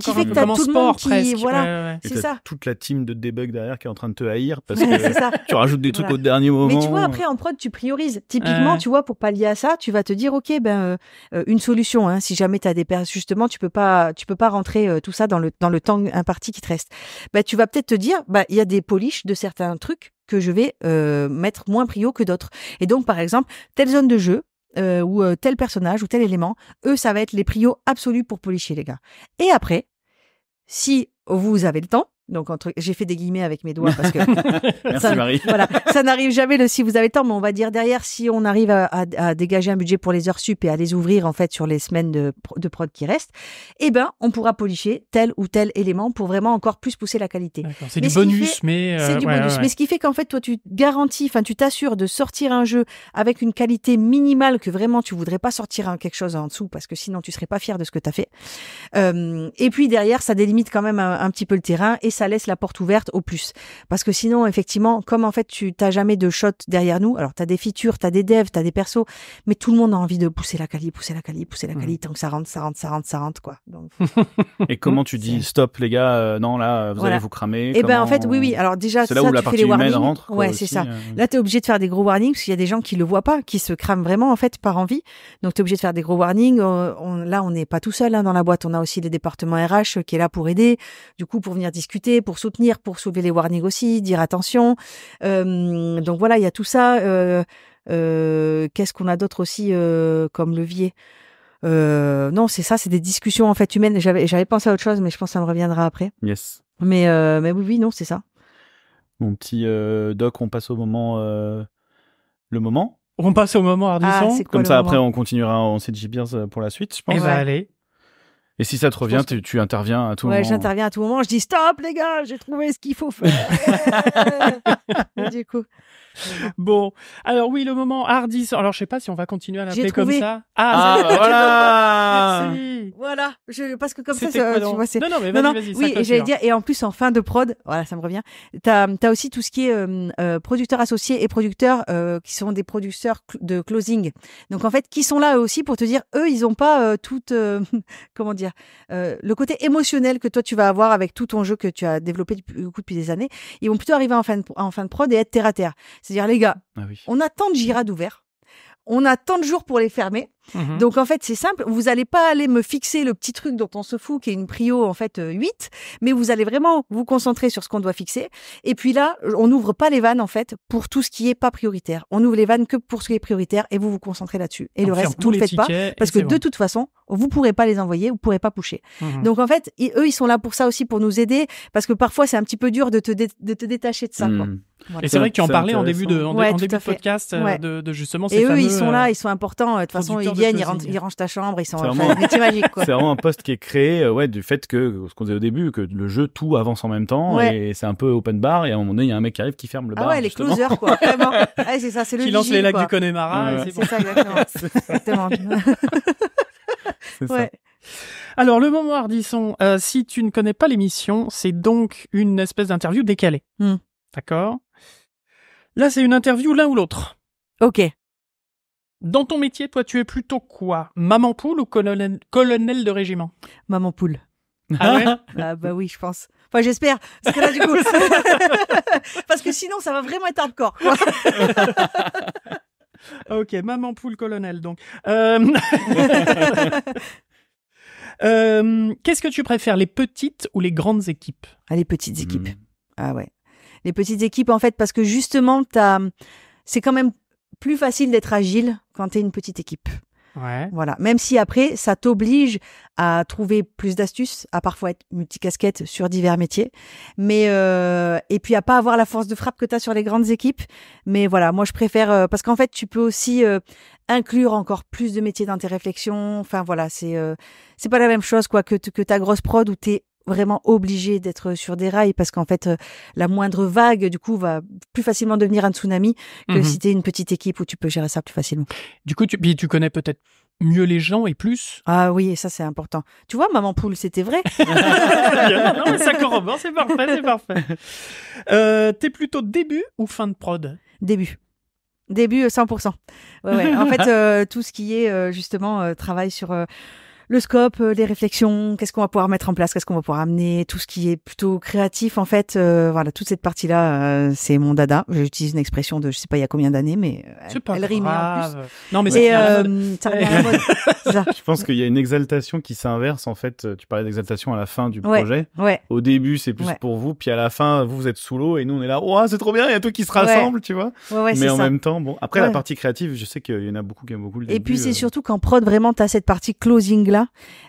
qui fait que t'as tout le monde qui c'est ça. Toute la team de debug derrière qui est en train de te haïr parce que tu rajoutes des trucs au dernier moment. Mais tu vois, après en prod, tu priorises. Typiquement, tu vois, pour pallier à ça, tu vas te dire, ok, ben euh, euh, une solution. Hein. si jamais t'as des pertes, justement, tu peux pas, tu peux pas rentrer euh, tout ça dans le dans le temps imparti qui te reste, bah, tu vas peut-être te dire, bah, il y a des polishes de certains trucs que je vais euh, mettre moins prio que d'autres. Et donc, par exemple, telle zone de jeu, euh, ou euh, tel personnage, ou tel élément, eux, ça va être les prios absolus pour policher, les gars. Et après, si vous avez le temps, donc entre, j'ai fait des guillemets avec mes doigts parce que Merci ça, Marie. voilà, ça n'arrive jamais le si vous avez le temps, mais on va dire derrière si on arrive à, dégager un budget pour les heures sup et à les ouvrir en fait sur les semaines de, de prod qui restent, eh ben on pourra policher tel ou tel élément pour vraiment encore plus pousser la qualité. Euh, c'est du bonus, mais c'est du bonus, mais ce qui fait qu'en fait toi tu garantis, enfin tu t'assures de sortir un jeu avec une qualité minimale que vraiment tu voudrais pas sortir quelque chose en dessous parce que sinon tu serais pas fier de ce que tu as fait. Euh, et puis derrière ça délimite quand même un, petit peu le terrain et ça laisse la porte ouverte au plus. Parce que sinon, effectivement, comme en fait, tu n'as jamais de shot derrière nous, alors tu as des features, tu as des devs, tu as des persos, mais tout le monde a envie de pousser la qualité, pousser la qualité, pousser la cali mhm. tant que ça rentre, ça rentre, ça rentre, ça rentre, quoi. Et comment tu dis stop, les gars, euh, non, là, vous allez vous cramer Et eh bien ben en fait, oui, oui. Alors déjà, c'est là ça, où la partie humaine rentre. ouais, euh, c'est ça. Euh. Là, tu es obligé de faire des gros warnings parce qu'il y a des gens qui le voient pas, qui se crament vraiment en fait par envie. Donc tu es obligé de faire des gros warnings. là, on n'est pas tout seul hein, dans la boîte. On a aussi des départements RH qui est là pour aider, du coup, pour venir discuter pour soutenir, pour soulever les warnings aussi, dire attention. Euh, donc voilà, il y a tout ça. Euh, euh, qu'est-ce qu'on a d'autre aussi comme levier Non, c'est ça, c'est des discussions en fait humaines. J'avais pensé à autre chose, mais je pense que ça me reviendra après. Yes. Mais, mais oui, oui, non, c'est ça. Mon petit doc, on passe au moment. le moment on passe au moment ardisson. Ah, comme ça, après, on continuera en CG pour la suite, je eh pense. Et ben, bah, allez. Et si ça te revient, tu, interviens à tout moment. Ouais, j'interviens à tout moment. Je dis stop, les gars, j'ai trouvé ce qu'il faut faire. du coup. Bon, alors oui, le moment hardis. Alors je sais pas si on va continuer à l'appeler comme ça. Ah, ah voilà. Voilà, je, parce que comme ça, tu vois, c'est. Non, non, mais vas-y, vas Oui, j'allais dire, et en plus en fin de prod, voilà, ça me revient. T'as as aussi tout ce qui est euh, euh producteurs associés et producteurs euh, qui sont des producteurs de closing. Donc en fait, qui sont là aussi pour te dire, eux, ils ont pas euh, tout, comment dire, le côté émotionnel que toi tu vas avoir avec tout ton jeu que tu as développé depuis, depuis des années. Ils vont plutôt arriver en fin de, en fin de prod et être terre à terre. C'est-à-dire, les gars, ah on a tant de girades ouverts, on a tant de jours pour les fermer, Mhm. Donc en fait, c'est simple, vous n'allez pas aller me fixer le petit truc dont on se fout qui est une prio en fait 8, euh, mais vous allez vraiment vous concentrer sur ce qu'on doit fixer et puis là, on n'ouvre pas les vannes en fait pour tout ce qui est pas prioritaire. On ouvre les vannes que pour ce qui est prioritaire et vous vous concentrez là-dessus. Et le reste, vous ne le faites pas parce que de toute façon, vous pourrez pas les envoyer, vous pourrez pas pousser. Mhm. Donc en fait, eux ils sont là pour ça aussi pour nous aider parce que parfois c'est un petit peu dur de te, de te détacher de ça hmm. Et c'est vrai que tu en parlais en début de en, début de podcast euh, de, justement Et eux ils sont euh, là, ils sont importants de toute façon ils il ils, rangent, ta chambre, ils sont en magique. C'est vraiment un poste qui est créé euh, ouais, du fait que, ce qu'on disait au début, que le jeu, tout avance en même temps et c'est un peu open bar. Et à un moment donné, il y a un mec qui arrive qui ferme le ah bar. Ah ouais, les closers, quoi. Vraiment. c'est ça, c'est le Qui lance les lacs du Connemara. c'est ça, exactement. Alors, le moment Ardisson, euh, si tu ne connais pas l'émission, c'est donc une espèce d'interview décalée. Hmm. D'accord Là, c'est une interview l'un ou l'autre. Ok. Dans ton métier, toi, tu es plutôt quoi Maman poule ou colonel, colonel de régiment Maman poule. Ah ouais ah Bah oui, je pense. Enfin, j'espère. Parce que sinon, ça va vraiment être hardcore. ok, maman poule colonel, donc. Euh, euh, qu'est-ce que tu préfères, les petites ou les grandes équipes ah, Les petites équipes. Hmm. Ah ouais. Les petites équipes, en fait, parce que justement, c'est quand même plus facile d'être agile quand tu une petite équipe. Voilà. Même si après, ça t'oblige à trouver plus d'astuces, à parfois être multicasquette sur divers métiers, mais euh, et puis à pas avoir la force de frappe que tu sur les grandes équipes. Mais voilà, moi je préfère euh, parce qu'en fait, tu peux aussi euh, inclure encore plus de métiers dans tes réflexions. Enfin voilà, c'est c'est pas la même chose quoi que que ta grosse prod où t'es vraiment obligé d'être sur des rails parce qu'en fait, euh, la moindre vague, du coup, va plus facilement devenir un tsunami que mhm. si tu es une petite équipe où tu peux gérer ça plus facilement. Du coup, tu, tu connais peut-être mieux les gens et plus. Ah oui, et ça c'est important. Tu vois, maman poule, c'était vrai. non, ça corrobore, c'est parfait, c'est parfait. Euh, t'es plutôt début ou fin de prod Début. Début 100%. Euh, en fait, tout ce qui est justement travail sur le scope, euh, les réflexions, qu'est-ce qu'on va pouvoir mettre en place, qu'est-ce qu'on va pouvoir amener, tout ce qui est plutôt créatif en fait. Euh, voilà, toute cette partie-là, euh, c'est mon dada. J'utilise une expression de je sais pas il y a combien d'années, mais elle, rime en plus. Non mais Je pense qu'il y a une exaltation qui s'inverse en fait. Tu parlais d'exaltation à la fin du projet. Au début c'est plus pour vous, puis à la fin vous vous êtes sous l'eau et nous on est là, c'est trop bien, il y a tout qui se rassemble, tu vois. mais en même temps, bon après la partie créative, je sais qu'il y en a beaucoup qui aiment beaucoup et puis c'est surtout qu'en prod vraiment as cette partie closing là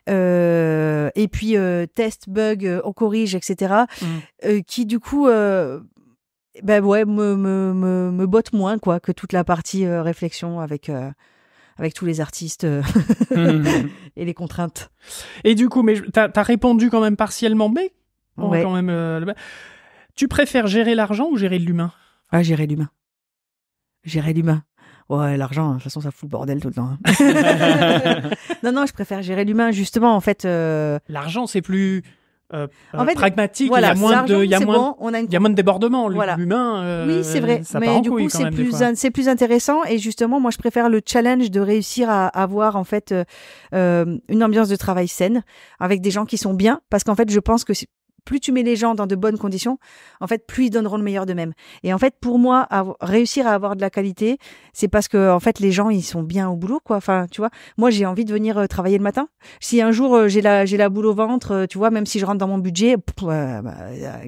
euh, et puis euh, test, bug, euh, on corrige, etc. Mm. qui du coup ben ouais, me, me, me, botte moins quoi que toute la partie réflexion avec avec tous les artistes et les contraintes. Et du coup, mais t'as as répondu quand même partiellement, mais quand même. tu préfères gérer l'argent ou gérer l'humain Ah, gérer l'humain. Gérer l'humain ouais, l'argent, hein, de toute façon, ça fout le bordel tout le temps. Hein. non, non, je préfère gérer l'humain, justement, en fait. Euh, l'argent, c'est plus. Euh, euh pragmatique, il y a moins de, il y a moins, de débordements. L'humain, euh, oui, c'est vrai, mais du coup, c'est plus, c'est plus intéressant. Et justement, moi, je préfère le challenge de réussir à avoir en fait une ambiance de travail saine avec des gens qui sont bien, parce qu'en fait, je pense que plus tu mets les gens dans de bonnes conditions, en fait, plus ils donneront le meilleur d'eux-mêmes. Et en fait, pour moi, réussir à avoir de la qualité, c'est parce que en fait, les gens ils sont bien au boulot, quoi. Enfin, tu vois, moi j'ai envie de venir euh, travailler le matin. Si un jour euh, j'ai la la boule au ventre, euh, tu vois, même si je rentre dans mon budget, bah,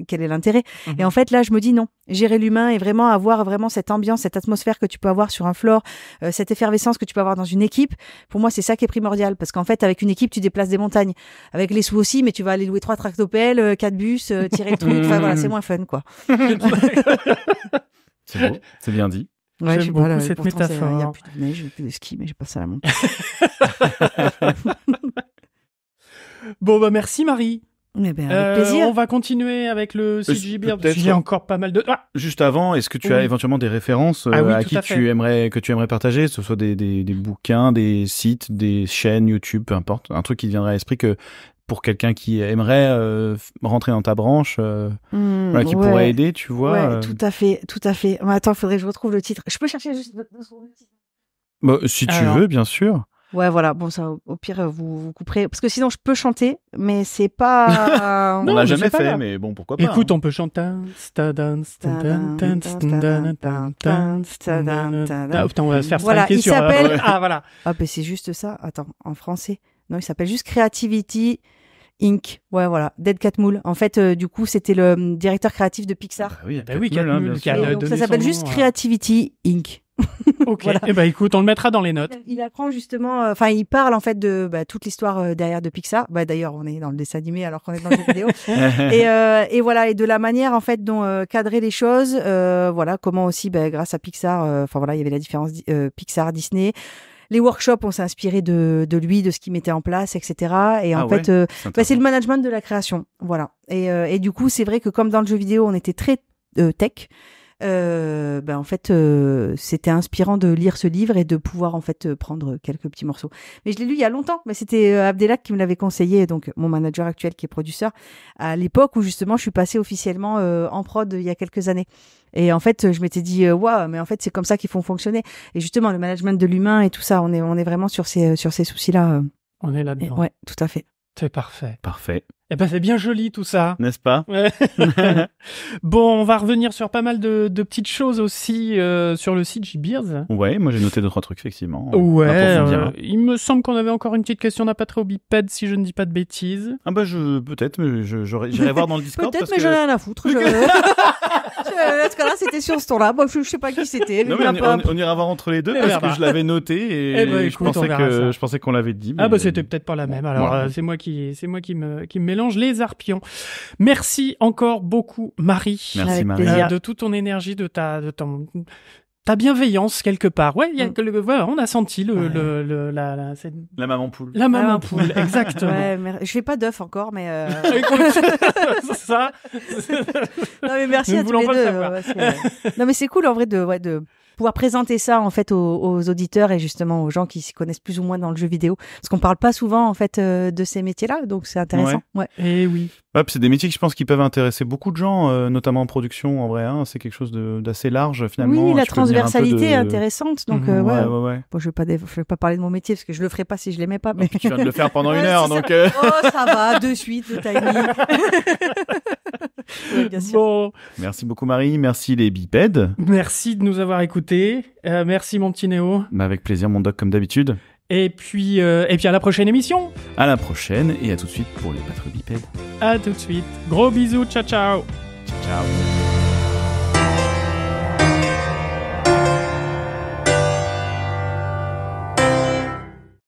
quel est l'intérêt mmh Et en fait, là, je me dis non gérer l'humain et vraiment avoir vraiment cette ambiance, cette atmosphère que tu peux avoir sur un floor, euh, cette effervescence que tu peux avoir dans une équipe. Pour moi, c'est ça qui est primordial parce qu'en fait, avec une équipe, tu déplaces des montagnes. Avec les sous aussi, mais tu vas aller louer trois tractopelles, euh, quatre bus, euh, tirer le truc. Enfin voilà, c'est moins fun quoi. c'est beau, c'est bien dit. Ouais, J'aime beaucoup cette métaphore. Il n'y a plus de neige, plus de ski, mais j'ai passé la montagne. bon bah merci Marie. Ben, euh, plaisir. on va continuer avec le CG Beard. Il y a encore pas mal de. Ah juste avant, est-ce que tu as éventuellement des références ah euh, à qui tu aimerais que tu aimerais partager, que ce soit des, des, bouquins, des sites, des chaînes YouTube, peu importe, un truc qui te viendrait à l'esprit que pour quelqu'un qui aimerait euh, rentrer dans ta branche, hmm, qui pourrait aider, tu vois. Ouais, tout à fait, tout à fait. attends, faudrait que je retrouve le titre. Je peux chercher juste. Bah, si tu veux, bien sûr. Ouais, voilà. Bon, ça, au pire, vous, vous couperez. Parce que sinon, je peux chanter, mais c'est pas. on l'a jamais fait, mais bon, pourquoi pas. Écoute, hein. on peut chanter. Ah, putain, on va se faire voilà, il hein. s'appelle. Ah, voilà. Ah, ben c'est juste ça. Attends, en français. Non, il s'appelle juste Creativity. Inc. Ouais, voilà. Dead Catmull. En fait, euh, du coup, c'était le euh, directeur créatif de Pixar. Bah oui, bah oui Catmull, hein, ça s'appelle juste euh, Creativity Inc. ok. voilà. Eh ben écoute, on le mettra dans les notes. Il apprend justement, enfin, il parle en fait de bah, toute l'histoire derrière de Pixar. Bah d'ailleurs, on est dans le dessin animé alors qu'on est dans le vidéo. et, et, voilà, et de la manière en fait dont cadrer les choses. voilà, comment aussi, bah, grâce à Pixar, enfin voilà, il y avait la différence Pixar Disney les workshops, on s'est inspiré de, lui, de ce qu'il mettait en place, etc. Et ah en fait, euh, bah, c'est le management de la création, voilà. Et, euh, et du coup, c'est vrai que comme dans le jeu vidéo, on était très euh, tech euh, ben en fait, euh, c'était inspirant de lire ce livre et de pouvoir en fait euh, prendre euh, quelques petits morceaux. Mais je l'ai lu il y a longtemps, mais c'était Abdelak qui me l'avait conseillé, donc mon manager actuel qui est producteur, à l'époque où justement je suis passé officiellement en prod il y a quelques années. Et en fait, je m'étais dit, waouh, mais en fait, c'est comme ça qu'ils font fonctionner. Et justement, le management de l'humain et tout ça, on est, on est vraiment sur ces, sur ces soucis-là. On est là-dedans. Ouais, tout à fait. C'est parfait. Parfait. Eh ben, c'est bien joli tout ça. N'est-ce pas Bon, on va revenir sur pas mal de, petites choses aussi euh, sur le site Beards. Ouais, moi j'ai noté d'autres trucs effectivement. Ouais. Euh, il me semble qu'on avait encore une petite question d'un au biped si je ne dis pas de bêtises. Ah ben, je peut-être, mais j'irai voir dans le Discord. peut-être, mais que... j'en ai rien à foutre. c'était sur ce ton-là. je, sais pas qui c'était. On, on, ira voir entre les deux parce que je l'avais noté et, eh ben, je, pensais je pensais qu'on l'avait dit. Ah bah c'était peut-être pas la même. Alors euh, c'est moi qui c'est moi qui me qui me mélange les arpions. Merci encore beaucoup, Marie. Merci, Marie. de toute ton énergie, de ta, de ton, ta bienveillance quelque part. Ouais, y mm. on a senti le, la, maman poule. La maman, ah, poule, exactement. je fais pas d'œuf encore, mais euh, ça. non mais merci à tous les deux. non mais c'est cool en vrai de ouais, de pouvoir présenter ça en fait aux, auditeurs et justement aux gens qui s'y connaissent plus ou moins dans le jeu vidéo, parce qu'on parle pas souvent en fait euh, de ces métiers-là, donc c'est intéressant. Et eh oui c'est des métiers que je pense qui peuvent intéresser beaucoup de gens, euh, notamment en production en vrai. Hein. c'est quelque chose d'assez large finalement. Oui, la transversalité est intéressante. Donc, euh, mhm, ouais, je ne vais, pas parler de mon métier parce que je ne le ferai pas si je ne l'aimais pas. Mais... tu viens de le faire pendant une heure. donc, euh. Oh, ça va, de suite, le timing. Merci beaucoup Marie, merci les bipèdes. Merci de nous avoir écoutés. merci mon petit Néo. Bah, avec plaisir mon doc comme d'habitude. Et puis, euh, et à la prochaine émission. À la prochaine et à tout de suite pour les patrouilles bipèdes. À tout de suite. Gros bisous. Ciao, ciao. Ciao, ciao.